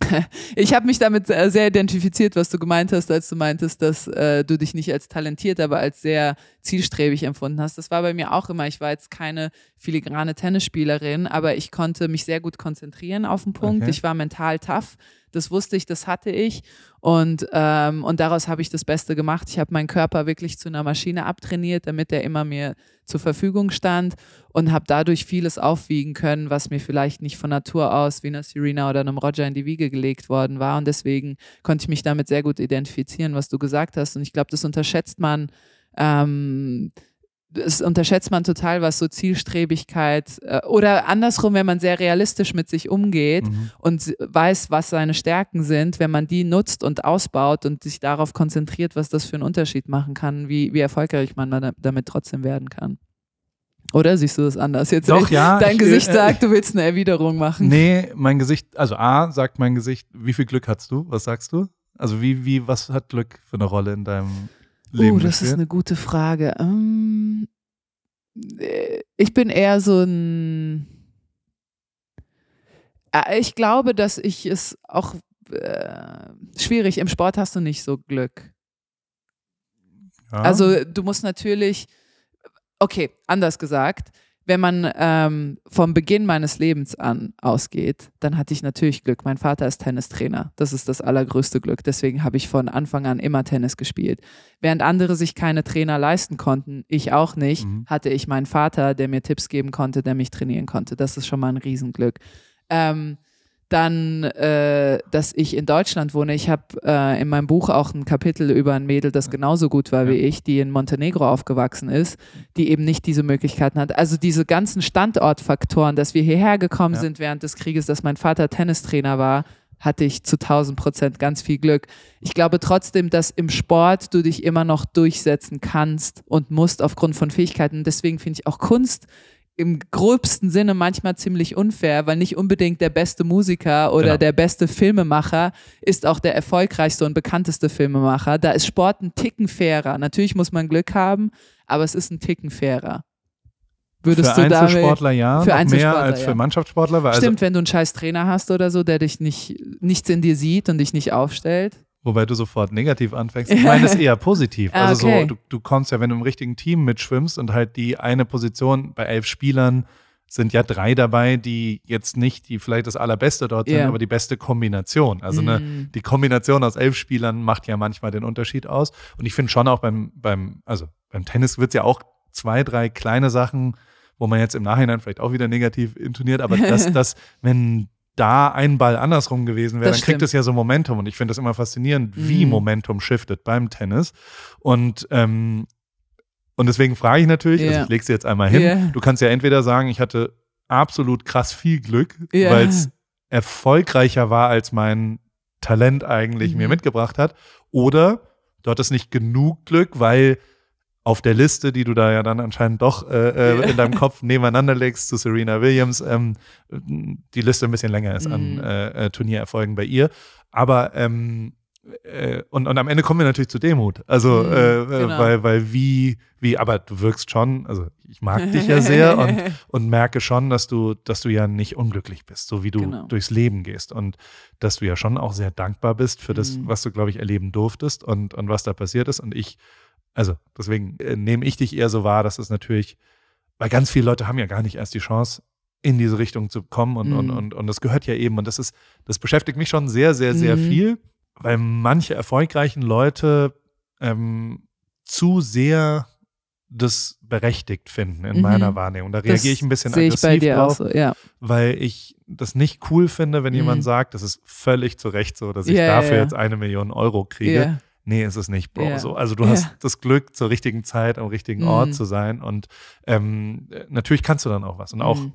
Ich habe mich damit äh, sehr identifiziert, was du gemeint hast, als du meintest, dass äh, du dich nicht als talentiert, aber als sehr zielstrebig empfunden hast. Das war bei mir auch immer. Ich war jetzt keine filigrane Tennisspielerin, aber ich konnte mich sehr gut konzentrieren auf den Punkt. Okay. Ich war mental tough. Das wusste ich, das hatte ich. Und, ähm, und daraus habe ich das Beste gemacht. Ich habe meinen Körper wirklich zu einer Maschine abtrainiert, damit er immer mir zur Verfügung stand und habe dadurch vieles aufwiegen können, was mir vielleicht nicht von Natur aus wie einer Serena oder einem Roger in die Wiege gelegt worden war. Und deswegen konnte ich mich damit sehr gut identifizieren, was du gesagt hast. Und ich glaube, das unterschätzt man. Ähm, das unterschätzt man total, was so Zielstrebigkeit äh, oder andersrum, wenn man sehr realistisch mit sich umgeht mhm. und weiß, was seine Stärken sind, wenn man die nutzt und ausbaut und sich darauf konzentriert, was das für einen Unterschied machen kann, wie, wie erfolgreich man damit trotzdem werden kann. Oder siehst du das anders? Jetzt Doch, ja, dein ich, Gesicht äh, sagt, du willst eine Erwiderung machen. Nee, mein Gesicht, also A sagt mein Gesicht, wie viel Glück hast du? Was sagst du? Also wie, wie, was hat Glück für eine Rolle in deinem leben Oh, das ist eine gute Frage. Ähm, äh, ich bin eher so ein. Äh, ich glaube, dass ich es auch äh, schwierig. Im Sport hast du nicht so Glück. Ja. Also du musst natürlich. Okay, anders gesagt wenn man ähm, vom Beginn meines Lebens an ausgeht, dann hatte ich natürlich Glück. Mein Vater ist Tennistrainer. Das ist das allergrößte Glück. Deswegen habe ich von Anfang an immer Tennis gespielt. Während andere sich keine Trainer leisten konnten, ich auch nicht, mhm. hatte ich meinen Vater, der mir Tipps geben konnte, der mich trainieren konnte. Das ist schon mal ein Riesenglück. Ähm, dann, äh, dass ich in Deutschland wohne. Ich habe äh, in meinem Buch auch ein Kapitel über ein Mädel, das genauso gut war wie ich, die in Montenegro aufgewachsen ist, die eben nicht diese Möglichkeiten hat. Also diese ganzen Standortfaktoren, dass wir hierher gekommen ja. sind während des Krieges, dass mein Vater Tennistrainer war, hatte ich zu 1000 Prozent ganz viel Glück. Ich glaube trotzdem, dass im Sport du dich immer noch durchsetzen kannst und musst aufgrund von Fähigkeiten. Deswegen finde ich auch Kunst im gröbsten Sinne manchmal ziemlich unfair, weil nicht unbedingt der beste Musiker oder genau. der beste Filmemacher ist auch der erfolgreichste und bekannteste Filmemacher. Da ist Sport ein Ticken fairer. Natürlich muss man Glück haben, aber es ist ein Ticken fairer. Würdest für du Einzelsportler ja, für Einzelsportler, mehr als ja. für Mannschaftssportler. Also Stimmt, also wenn du einen scheiß Trainer hast oder so, der dich nicht, nichts in dir sieht und dich nicht aufstellt. Wobei du sofort negativ anfängst. Ich meine es eher positiv. Ah, also okay. so, du, du kommst ja, wenn du im richtigen Team mitschwimmst und halt die eine Position bei elf Spielern sind ja drei dabei, die jetzt nicht die vielleicht das allerbeste dort sind, yeah. aber die beste Kombination. Also ne, mm. ne, die Kombination aus elf Spielern macht ja manchmal den Unterschied aus. Und ich finde schon auch beim, beim, also beim Tennis wird es ja auch zwei, drei kleine Sachen, wo man jetzt im Nachhinein vielleicht auch wieder negativ intoniert, aber dass das, wenn da ein Ball andersrum gewesen wäre, das dann stimmt. kriegt es ja so Momentum. Und ich finde das immer faszinierend, wie mhm. Momentum shiftet beim Tennis. Und ähm, und deswegen frage ich natürlich, yeah. also ich lege sie jetzt einmal hin. Yeah. Du kannst ja entweder sagen, ich hatte absolut krass viel Glück, yeah. weil es erfolgreicher war, als mein Talent eigentlich mhm. mir mitgebracht hat. Oder du hattest nicht genug Glück, weil auf der Liste, die du da ja dann anscheinend doch äh, äh in deinem Kopf nebeneinander legst zu Serena Williams, ähm, die Liste ein bisschen länger ist an mhm. äh, äh, Turniererfolgen bei ihr. Aber ähm, äh, und, und am Ende kommen wir natürlich zu Demut. Also, mhm, äh, äh genau. weil, weil wie, wie, aber du wirkst schon, also ich mag dich ja sehr und, und merke schon, dass du, dass du ja nicht unglücklich bist, so wie du genau. durchs Leben gehst. Und dass du ja schon auch sehr dankbar bist für das, mhm. was du, glaube ich, erleben durftest und, und was da passiert ist. Und ich also deswegen äh, nehme ich dich eher so wahr, dass es natürlich, weil ganz viele Leute haben ja gar nicht erst die Chance, in diese Richtung zu kommen und, mhm. und, und, und das gehört ja eben und das ist, das beschäftigt mich schon sehr, sehr, sehr mhm. viel, weil manche erfolgreichen Leute ähm, zu sehr das berechtigt finden in mhm. meiner Wahrnehmung. Da reagiere ich ein bisschen aggressiv ich bei dir drauf, so, ja. weil ich das nicht cool finde, wenn mhm. jemand sagt, das ist völlig zu Recht so, dass ich yeah, dafür yeah. jetzt eine Million Euro kriege. Yeah nee, ist es nicht, Bro. Yeah. So, also du hast das Glück, zur richtigen Zeit am richtigen mhm. Ort zu sein. Und ähm, natürlich kannst du dann auch was. Und auch mm.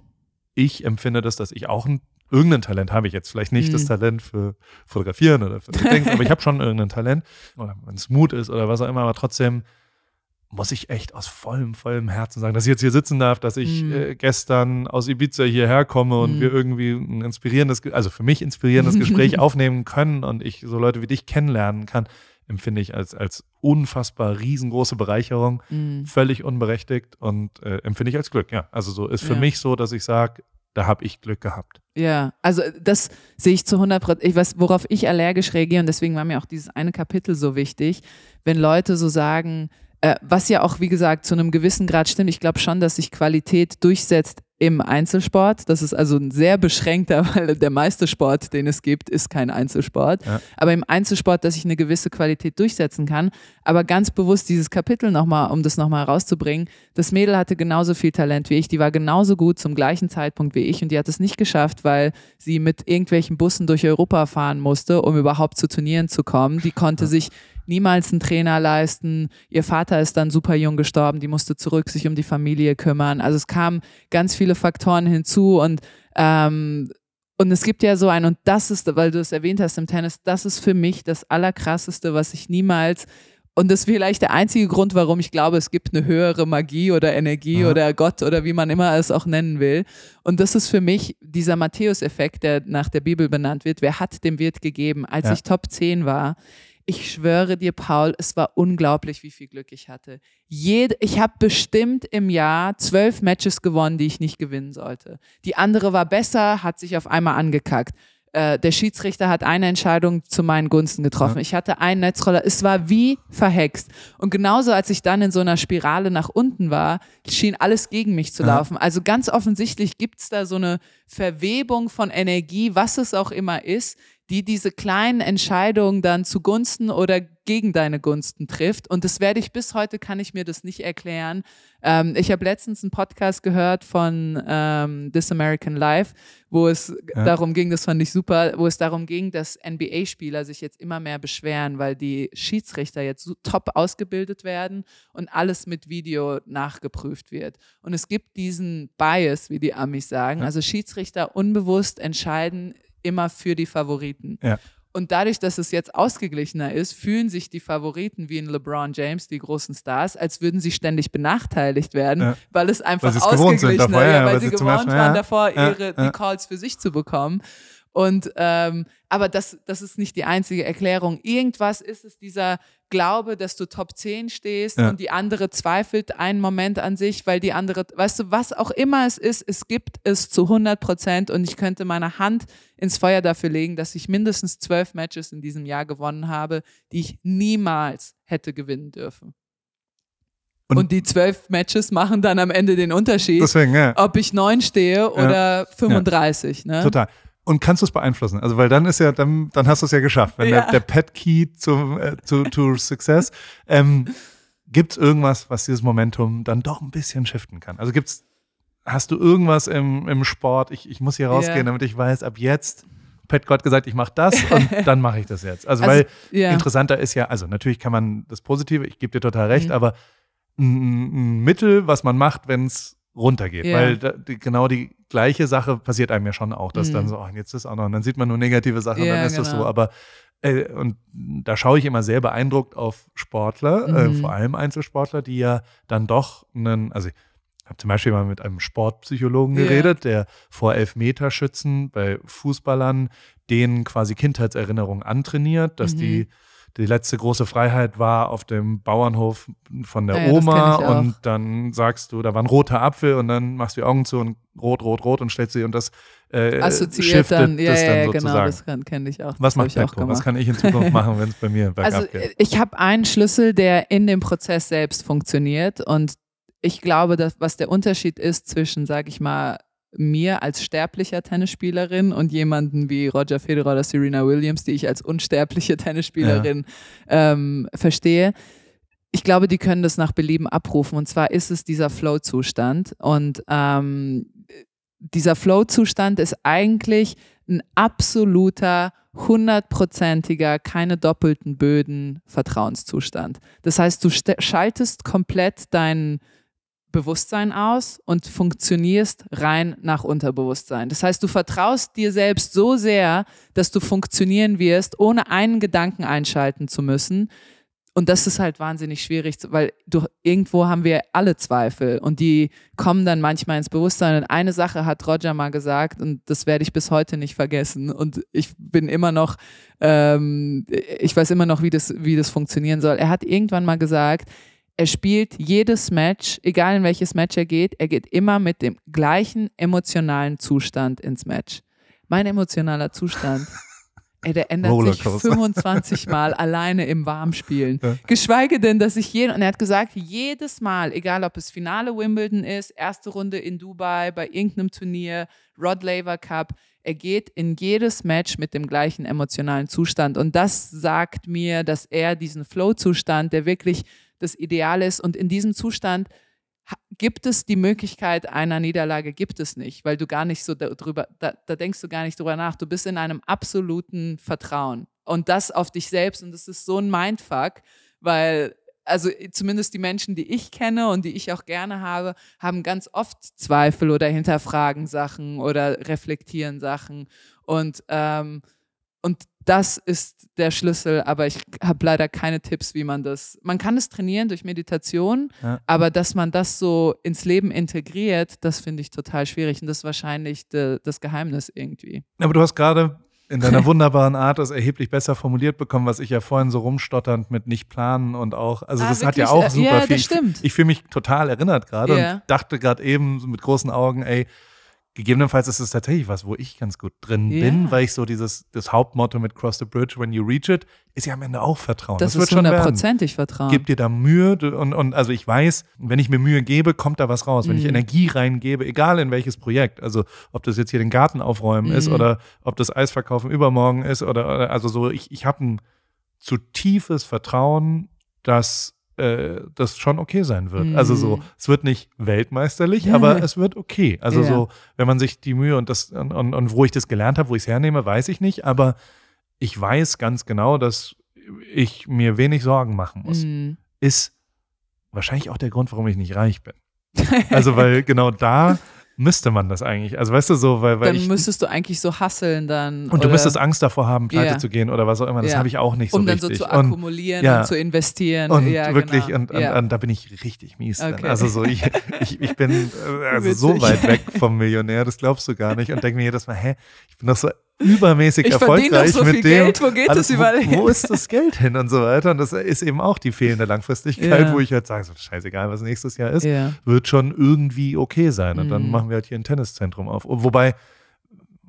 ich empfinde das, dass ich auch ein, irgendein Talent habe. Ich jetzt vielleicht nicht mm. das mhm. Talent für Fotografieren oder für Dings, aber ich habe schon irgendein Talent. Oder wenn es Mut ist oder was auch immer, aber trotzdem muss ich echt aus vollem, vollem Herzen sagen, dass ich jetzt hier sitzen darf, dass ich mm. äh, gestern aus Ibiza hierher komme und mm. wir irgendwie ein inspirierendes, also für mich inspirierendes Gespräch aufnehmen können und ich so Leute wie dich kennenlernen kann empfinde ich als, als unfassbar riesengroße Bereicherung, mhm. völlig unberechtigt und äh, empfinde ich als Glück. Ja, also so ist für ja. mich so, dass ich sage, da habe ich Glück gehabt. Ja, also äh, das sehe ich zu 100 Prozent. Ich weiß, worauf ich allergisch reagiere und deswegen war mir auch dieses eine Kapitel so wichtig, wenn Leute so sagen, äh, was ja auch, wie gesagt, zu einem gewissen Grad stimmt. Ich glaube schon, dass sich Qualität durchsetzt im Einzelsport. Das ist also ein sehr beschränkter, weil der meiste Sport, den es gibt, ist kein Einzelsport. Ja. Aber im Einzelsport, dass ich eine gewisse Qualität durchsetzen kann. Aber ganz bewusst dieses Kapitel nochmal, um das nochmal rauszubringen. Das Mädel hatte genauso viel Talent wie ich. Die war genauso gut zum gleichen Zeitpunkt wie ich und die hat es nicht geschafft, weil sie mit irgendwelchen Bussen durch Europa fahren musste, um überhaupt zu Turnieren zu kommen. Die konnte ja. sich niemals einen Trainer leisten. Ihr Vater ist dann super jung gestorben, die musste zurück sich um die Familie kümmern. Also es kamen ganz viele Faktoren hinzu und ähm, und es gibt ja so ein, und das ist, weil du es erwähnt hast im Tennis, das ist für mich das Allerkrasseste, was ich niemals, und das ist vielleicht der einzige Grund, warum ich glaube, es gibt eine höhere Magie oder Energie Aha. oder Gott oder wie man immer es auch nennen will. Und das ist für mich dieser Matthäus-Effekt, der nach der Bibel benannt wird. Wer hat, dem wird gegeben. Als ja. ich Top 10 war, ich schwöre dir, Paul, es war unglaublich, wie viel Glück ich hatte. Jed ich habe bestimmt im Jahr zwölf Matches gewonnen, die ich nicht gewinnen sollte. Die andere war besser, hat sich auf einmal angekackt. Äh, der Schiedsrichter hat eine Entscheidung zu meinen Gunsten getroffen. Ja. Ich hatte einen Netzroller. Es war wie verhext. Und genauso, als ich dann in so einer Spirale nach unten war, schien alles gegen mich zu ja. laufen. Also ganz offensichtlich gibt's da so eine Verwebung von Energie, was es auch immer ist, die diese kleinen Entscheidungen dann zugunsten oder gegen deine Gunsten trifft. Und das werde ich bis heute, kann ich mir das nicht erklären. Ähm, ich habe letztens einen Podcast gehört von ähm, This American Life, wo es ja. darum ging, das fand ich super, wo es darum ging, dass NBA-Spieler sich jetzt immer mehr beschweren, weil die Schiedsrichter jetzt so top ausgebildet werden und alles mit Video nachgeprüft wird. Und es gibt diesen Bias, wie die Amis sagen. Ja. Also Schiedsrichter unbewusst entscheiden immer für die Favoriten. Ja. Und dadurch, dass es jetzt ausgeglichener ist, fühlen sich die Favoriten wie in LeBron James, die großen Stars, als würden sie ständig benachteiligt werden, ja. weil es einfach weil ausgeglichener ist, ja, weil, weil, sie gewohnt waren davor, ihre, die Calls für sich zu bekommen. Und ähm, aber das, das ist nicht die einzige Erklärung. Irgendwas ist es dieser Glaube, dass du Top 10 stehst ja. und die andere zweifelt einen Moment an sich, weil die andere, weißt du, was auch immer es ist, es gibt es zu 100 Prozent und ich könnte meine Hand ins Feuer dafür legen, dass ich mindestens zwölf Matches in diesem Jahr gewonnen habe, die ich niemals hätte gewinnen dürfen. Und, und, die zwölf Matches machen dann am Ende den Unterschied, deswegen, ja. ob ich neun stehe oder ja. 35. Ja. Ne? Total. Und kannst du es beeinflussen? Also, weil dann ist ja, dann, dann hast du es ja geschafft. Wenn ja. Der, der Pet Key zum, äh, to, to Success, ähm, gibt es irgendwas, was dieses Momentum dann doch ein bisschen shiften kann? Also gibt's, hast du irgendwas im, im Sport? Ich, ich muss hier rausgehen, ja. damit ich weiß, ab jetzt Pet Gott gesagt, ich mache das und dann mache ich das jetzt. Also, also weil ja. interessanter ist ja, also natürlich kann man das Positive, ich gebe dir total recht, mhm. aber ein, ein, Mittel, was man macht, wenn es runtergeht. Ja. Weil da, die, genau die gleiche Sache passiert einem ja schon auch, dass mhm. dann so, ach, oh, jetzt ist auch noch, und dann sieht man nur negative Sachen ja, dann ist genau. das so. Genau. Aber äh, und da schaue ich immer sehr beeindruckt auf Sportler, äh, mhm. äh, vor allem Einzelsportler, die ja dann doch einen, also ich habe zum Beispiel mal mit einem Sportpsychologen geredet, ja. der vor Elfmeterschützen bei Fußballern denen quasi Kindheitserinnerungen antrainiert, dass mhm. die die letzte große Freiheit war auf dem Bauernhof von der ah ja, Oma und dann sagst du, da war ein roter Apfel und dann machst du die Augen zu und rot, rot, rot und stellst sie und das äh, assoziiert dann, ja, das ja, dann genau, sozusagen. genau, das kann, kenne ich auch. Was ich macht Pepco? Was kann ich in Zukunft machen, wenn es bei mir bergab also, geht? Ich habe einen Schlüssel, der in dem Prozess selbst funktioniert und ich glaube, dass, was der Unterschied ist zwischen, sage ich mal, mir als sterblicher Tennisspielerin und jemanden wie Roger Federer oder Serena Williams, die ich als unsterbliche Tennisspielerin ja. ähm, verstehe, ich glaube, die können das nach Belieben abrufen. Und zwar ist es dieser Flow-Zustand. Und ähm, dieser Flow-Zustand ist eigentlich ein absoluter, hundertprozentiger, keine doppelten Böden Vertrauenszustand. Das heißt, du schaltest komplett deinen Bewusstsein aus und funktionierst rein nach Unterbewusstsein. Das heißt, du vertraust dir selbst so sehr, dass du funktionieren wirst, ohne einen Gedanken einschalten zu müssen. Und das ist halt wahnsinnig schwierig, weil du, irgendwo haben wir alle Zweifel und die kommen dann manchmal ins Bewusstsein. Und eine Sache hat Roger mal gesagt und das werde ich bis heute nicht vergessen. Und ich bin immer noch, ähm, ich weiß immer noch, wie das, wie das funktionieren soll. Er hat irgendwann mal gesagt, er spielt jedes Match, egal in welches Match er geht, er geht immer mit dem gleichen emotionalen Zustand ins Match. Mein emotionaler Zustand, ey, der ändert sich 25 Mal alleine im Warmspielen. Ja. Geschweige denn, dass ich jeden, und er hat gesagt, jedes Mal, egal ob es Finale Wimbledon ist, erste Runde in Dubai, bei irgendeinem Turnier, Rod Laver Cup, er geht in jedes Match mit dem gleichen emotionalen Zustand. Und das sagt mir, dass er diesen Flow-Zustand, der wirklich das Ideal ist. Und in diesem Zustand gibt es die Möglichkeit einer Niederlage, gibt es nicht, weil du gar nicht so darüber, da, da, denkst du gar nicht drüber nach. Du bist in einem absoluten Vertrauen und das auf dich selbst und das ist so ein Mindfuck, weil also zumindest die Menschen, die ich kenne und die ich auch gerne habe, haben ganz oft Zweifel oder hinterfragen Sachen oder reflektieren Sachen und ähm, und das ist der Schlüssel, aber ich habe leider keine Tipps, wie man das. Man kann es trainieren durch Meditation, ja. aber dass man das so ins Leben integriert, das finde ich total schwierig und das ist wahrscheinlich de, das Geheimnis irgendwie. Aber du hast gerade in deiner wunderbaren Art das erheblich besser formuliert bekommen, was ich ja vorhin so rumstotternd mit nicht planen und auch, also ah, das wirklich? hat ja auch super ja, viel. Ich, ich fühle mich total erinnert gerade yeah. und dachte gerade eben mit großen Augen, ey, gegebenenfalls ist es tatsächlich was, wo ich ganz gut drin yeah. bin, weil ich so dieses das Hauptmotto mit Cross the Bridge when you reach it ist ja am Ende auch Vertrauen. Das, das wird schon hundertprozentig Vertrauen. Gib dir da Mühe und, und also ich weiß, wenn ich mir Mühe gebe, kommt da was raus. Mm. Wenn ich mhm. Energie reingebe, egal in welches Projekt, also ob das jetzt hier den Garten aufräumen mm. ist mhm. oder ob das Eisverkaufen übermorgen ist oder, oder also so ich ich habe ein zu tiefes Vertrauen, dass äh, das schon okay sein wird. Mhm. Also so, mhm. es wird nicht weltmeisterlich, aber es wird okay. Also ja. so, wenn man sich die Mühe und das und, und, und wo ich das gelernt habe, wo ich es hernehme, weiß ich nicht, aber ich weiß ganz genau, dass ich mir wenig Sorgen machen muss. Mhm. Ist wahrscheinlich auch der Grund, warum ich nicht reich bin. Also weil genau da müsste man das eigentlich. Also weißt du so, weil, weil Dann müsstest du eigentlich so hasseln dann. Und du müsstest Angst davor haben, pleite ja. zu gehen oder was auch immer. Das ja. habe ich auch nicht um so richtig. Um dann so zu akkumulieren und, ja. und zu investieren. Und wirklich, genau. und, und, und, da bin ich richtig mies. Okay. Also so, ich, ich, ich bin also so weit weg vom Millionär, das glaubst du gar nicht. Und denk mir jedes Mal, hä, ich bin doch so übermäßig ich erfolgreich so mit dem. Geld, wo geht alles, das überall wo, wo ist das Geld hin und so weiter? Und das ist eben auch die fehlende Langfristigkeit, ja. wo ich halt sage, so, scheißegal, was nächstes Jahr ist, ja. wird schon irgendwie okay sein. Und mhm. dann machen wir halt hier ein Tenniszentrum auf. Wobei,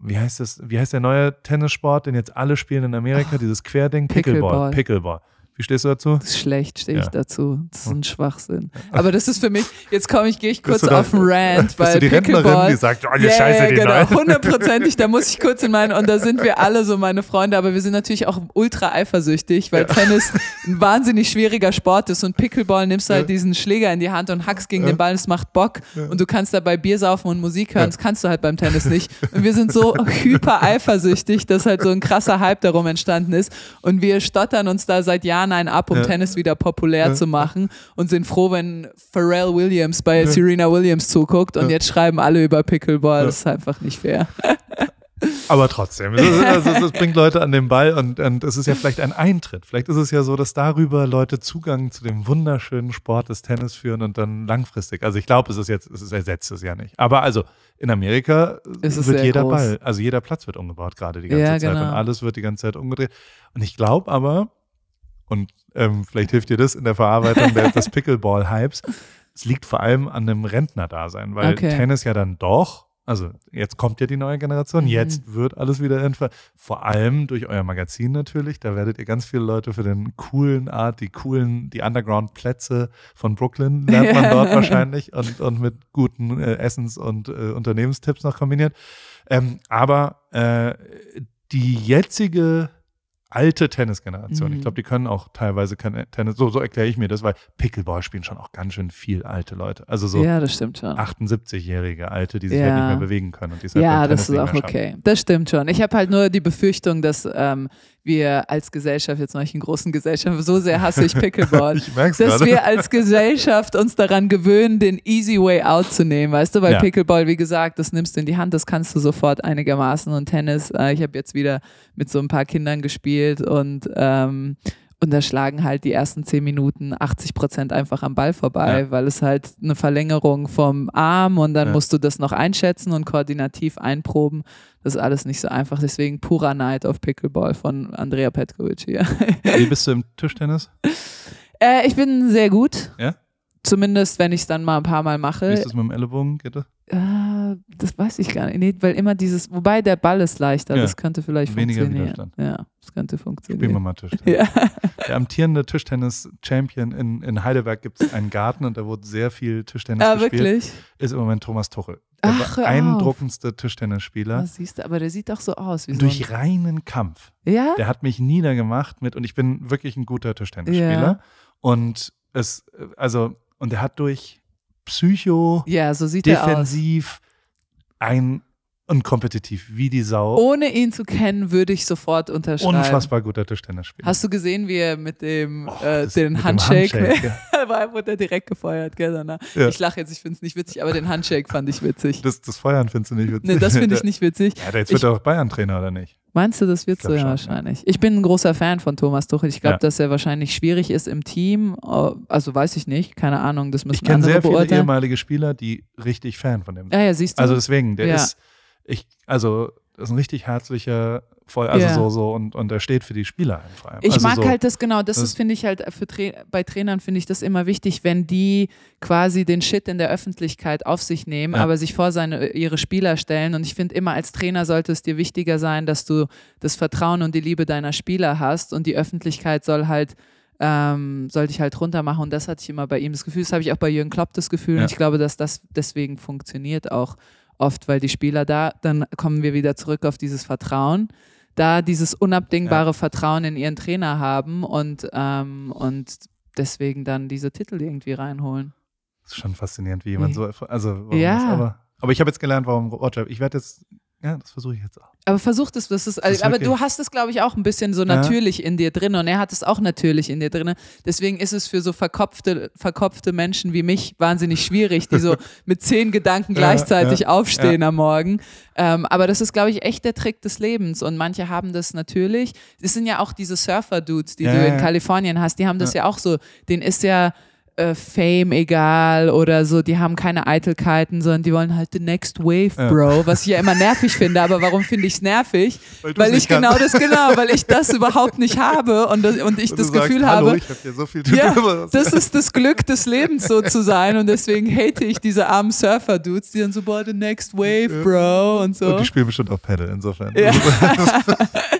wie heißt das, wie heißt der neue Tennissport, den jetzt alle spielen in Amerika, oh, dieses Querding? Pickleball. Pickleball. Pickleball. Wie stehst du dazu? Das ist schlecht stehe ich dazu. Das ist ein Schwachsinn. Aber das ist für mich, jetzt komme ich, gehe ich kurz auf den Rant, weil du die Pickleball, Rentnerin, die sagt, oh, die yeah, Scheiße, die genau, hundertprozentig, da muss ich kurz in meinen, und da sind wir alle so meine Freunde, aber wir sind natürlich auch ultra eifersüchtig, weil ja. Tennis ein wahnsinnig schwieriger Sport ist und Pickleball nimmst du halt ja. diesen Schläger in die Hand und hackst gegen den Ball, es macht Bock und du kannst dabei Bier saufen und Musik hören, das kannst du halt beim Tennis nicht. Und wir sind so hyper eifersüchtig, dass halt so ein krasser Hype darum entstanden ist und wir stottern uns da seit Jahren Jahren einen ab, um ja. Tennis wieder populär ja. zu machen und sind froh, wenn Pharrell Williams bei Serena Williams zuguckt und jetzt schreiben alle über Pickleball. Das ist einfach nicht fair. Aber trotzdem, es, ist, also es, bringt Leute an den Ball und, und es ist ja vielleicht ein Eintritt. Vielleicht ist es ja so, dass darüber Leute Zugang zu dem wunderschönen Sport des Tennis führen und dann langfristig. Also ich glaube, es ist jetzt, es ist ersetzt es ja nicht. Aber also in Amerika wird jeder groß. Ball, also jeder Platz wird umgebaut gerade die ganze ja, Zeit genau. und alles wird die ganze Zeit umgedreht. Und ich glaube aber, und ähm, vielleicht hilft dir das in der Verarbeitung des Pickleball-Hypes. Es liegt vor allem an dem Rentner-Dasein, weil okay. Tennis ja dann doch, also jetzt kommt ja die neue Generation, mhm. jetzt wird alles wieder entfernt. Vor allem durch euer Magazin natürlich. Da werdet ihr ganz viele Leute für den coolen Art, die coolen, die Underground-Plätze von Brooklyn lernt man dort wahrscheinlich und, und mit guten äh, Essens- und äh, Unternehmenstipps noch kombiniert. Ähm, aber äh, die jetzige alte Tennisgeneration. Mhm. Ich glaube, die können auch teilweise Tennis. So, so erkläre ich mir das, weil Pickleball spielen schon auch ganz schön viel alte Leute. Also so ja, 78-jährige Alte, die sich halt ja. halt nicht mehr bewegen können. Und die halt ja, das ist auch okay. Das stimmt schon. Ich habe halt nur die Befürchtung, dass ähm, wir als Gesellschaft, jetzt noch nicht in großen Gesellschaft, so sehr hasse ich Pickleball, ich dass gerade. wir als Gesellschaft uns daran gewöhnen, den easy way out zu nehmen, weißt du, weil ja. Pickleball, wie gesagt, das nimmst du in die Hand, das kannst du sofort einigermaßen und Tennis, äh, ich habe jetzt wieder mit so ein paar Kindern gespielt und ähm, und da schlagen halt die ersten zehn Minuten 80 Prozent einfach am Ball vorbei, ja. weil es halt eine Verlängerung vom Arm und dann ja. musst du das noch einschätzen und koordinativ einproben. Das ist alles nicht so einfach. Deswegen purer Neid auf Pickleball von Andrea Petkovic hier. Wie bist du im Tischtennis? Äh, ich bin sehr gut. Ja? Zumindest, wenn ich es dann mal ein paar Mal mache. Wie ist das mit dem Ellebogen, Gitte? Äh, das weiß ich gar nicht. Nee, weil immer dieses, wobei der Ball ist leichter, ja. das könnte vielleicht Weniger funktionieren. Widerstand. Ja, das könnte funktionieren. Spielen wir mal Tischtennis. Ja. Der amtierende Tischtennis-Champion in, in Heidelberg gibt es einen Garten und da wurde sehr viel Tischtennis ah, gespielt. Wirklich? Ist im Moment Thomas Tuchel. Der Ach, beeindruckendste Tischtennisspieler. Das siehst du, aber der sieht doch so aus. Wie Durch so reinen Kampf. Ja. Der hat mich niedergemacht mit, und ich bin wirklich ein guter Tischtennisspieler. Ja. Und es, also, und er hat durch psycho, ja, so sieht defensiv, ein und kompetitiv wie die Sau. Ohne ihn zu kennen, würde ich sofort unterschreiben. Unfassbar guter Tischtennisspieler. Hast du gesehen, wie er mit dem Och, äh, den mit Handshake, dem Handshake ja. war, wurde er direkt gefeuert, gell, Ja. Ich lache jetzt, ich finde es nicht witzig, aber den Handshake fand ich witzig. Das, das Feuern findest du nicht witzig? Nee, das finde ich nicht witzig. Ja, jetzt wird er auch Bayern-Trainer, oder nicht? Meinst du, das wird so? Ja, wahrscheinlich. Ich bin ein großer Fan von Thomas Tuchel. Ich glaube, ja. dass er wahrscheinlich schwierig ist im Team. Äh, also weiß ich nicht, keine Ahnung, das ich kenne sehr viele ehemalige Spieler, die richtig Fan von dem sind. Ja, ja, siehst du. Also deswegen, der ja. ist, ich, also das ist ein richtig herzlicher, voll, also yeah. so, so und, und er steht für die Spieler einfach. Also ich mag so, halt das, genau, das, das finde ich halt, äh, für Tra bei Trainern finde ich das immer wichtig, wenn die quasi den Shit in der Öffentlichkeit auf sich nehmen, ja. aber sich vor seine, ihre Spieler stellen und ich finde immer als Trainer sollte es dir wichtiger sein, dass du das Vertrauen und die Liebe deiner Spieler hast und die Öffentlichkeit soll halt ähm, sollte ich halt runter machen und das hatte ich immer bei ihm das Gefühl, das habe ich auch bei Jürgen Klopp das Gefühl ja. und ich glaube, dass das deswegen funktioniert auch oft, weil die Spieler da, dann kommen wir wieder zurück auf dieses Vertrauen da dieses unabdingbare ja. Vertrauen in ihren Trainer haben und, ähm, und deswegen dann diese Titel irgendwie reinholen. Das ist schon faszinierend, wie jemand so. Also, ja. Das, aber, aber ich habe jetzt gelernt, warum Roger. Ich werde jetzt ja, das versuche ich jetzt auch. Aber versuch das, das ist, also, ist aber du hast es, glaube ich, auch ein bisschen so natürlich ja. in dir drin und er hat es auch natürlich in dir drin. Deswegen ist es für so verkopfte, verkopfte Menschen wie mich wahnsinnig schwierig, die so mit zehn Gedanken gleichzeitig ja, ja, aufstehen am Morgen. Ähm, aber das ist, glaube ich, echt der Trick des Lebens und manche haben das natürlich. Es sind ja auch diese Surfer-Dudes, die du in Kalifornien hast, die haben das ja auch so. Den ist ja äh, Fame egal oder so, die haben keine Eitelkeiten, sondern die wollen halt the next wave, ja. Bro, was ich ja immer nervig finde, aber warum finde ich es nervig? Weil, weil ich genau kannst. das genau, weil ich das überhaupt nicht habe und, das, und ich und das Gefühl sagst, habe, ich hab ja so viel ja, das ist das Glück des Lebens so zu sein und deswegen hate ich diese armen Surfer Dudes, die dann so boah, the next wave, Bro und so. Und die spielen bestimmt auch Pedal insofern. Ja.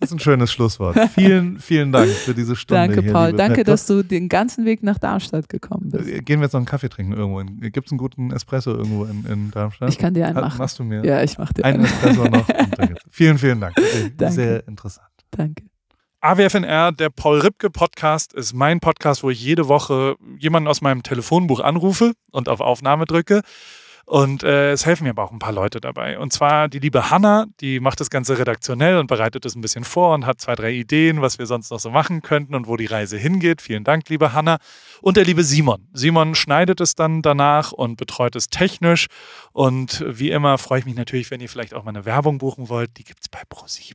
Das ist ein schönes Schlusswort. Vielen, vielen Dank für diese Stunde. Danke, hier, Paul. Danke, dass du den ganzen Weg nach Darmstadt gekommen bist. Äh, gehen wir jetzt noch einen Kaffee trinken irgendwo. Gibt es einen guten Espresso irgendwo in, in, Darmstadt? Ich kann dir einen ah, machen. Machst du mir? Ja, ich mach dir einen. Espresso noch. vielen, vielen Dank. Danke. Sehr interessant. Danke. AWFNR, der Paul Ripke Podcast, ist mein Podcast, wo ich jede Woche jemanden aus meinem Telefonbuch anrufe und auf Aufnahme drücke. Und äh, es helfen mir aber auch ein paar Leute dabei. Und zwar die liebe Hanna, die macht das Ganze redaktionell und bereitet es ein bisschen vor und hat zwei, drei Ideen, was wir sonst noch so machen könnten und wo die Reise hingeht. Vielen Dank, liebe Hanna. Und der liebe Simon. Simon schneidet es dann danach und betreut es technisch. Und wie immer freue ich mich natürlich, wenn ihr vielleicht auch mal eine Werbung buchen wollt. Die gibt es bei Pro7.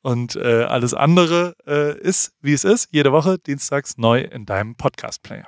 Und äh, alles andere äh, ist, wie es ist, jede Woche, dienstags neu in deinem Podcast-Player.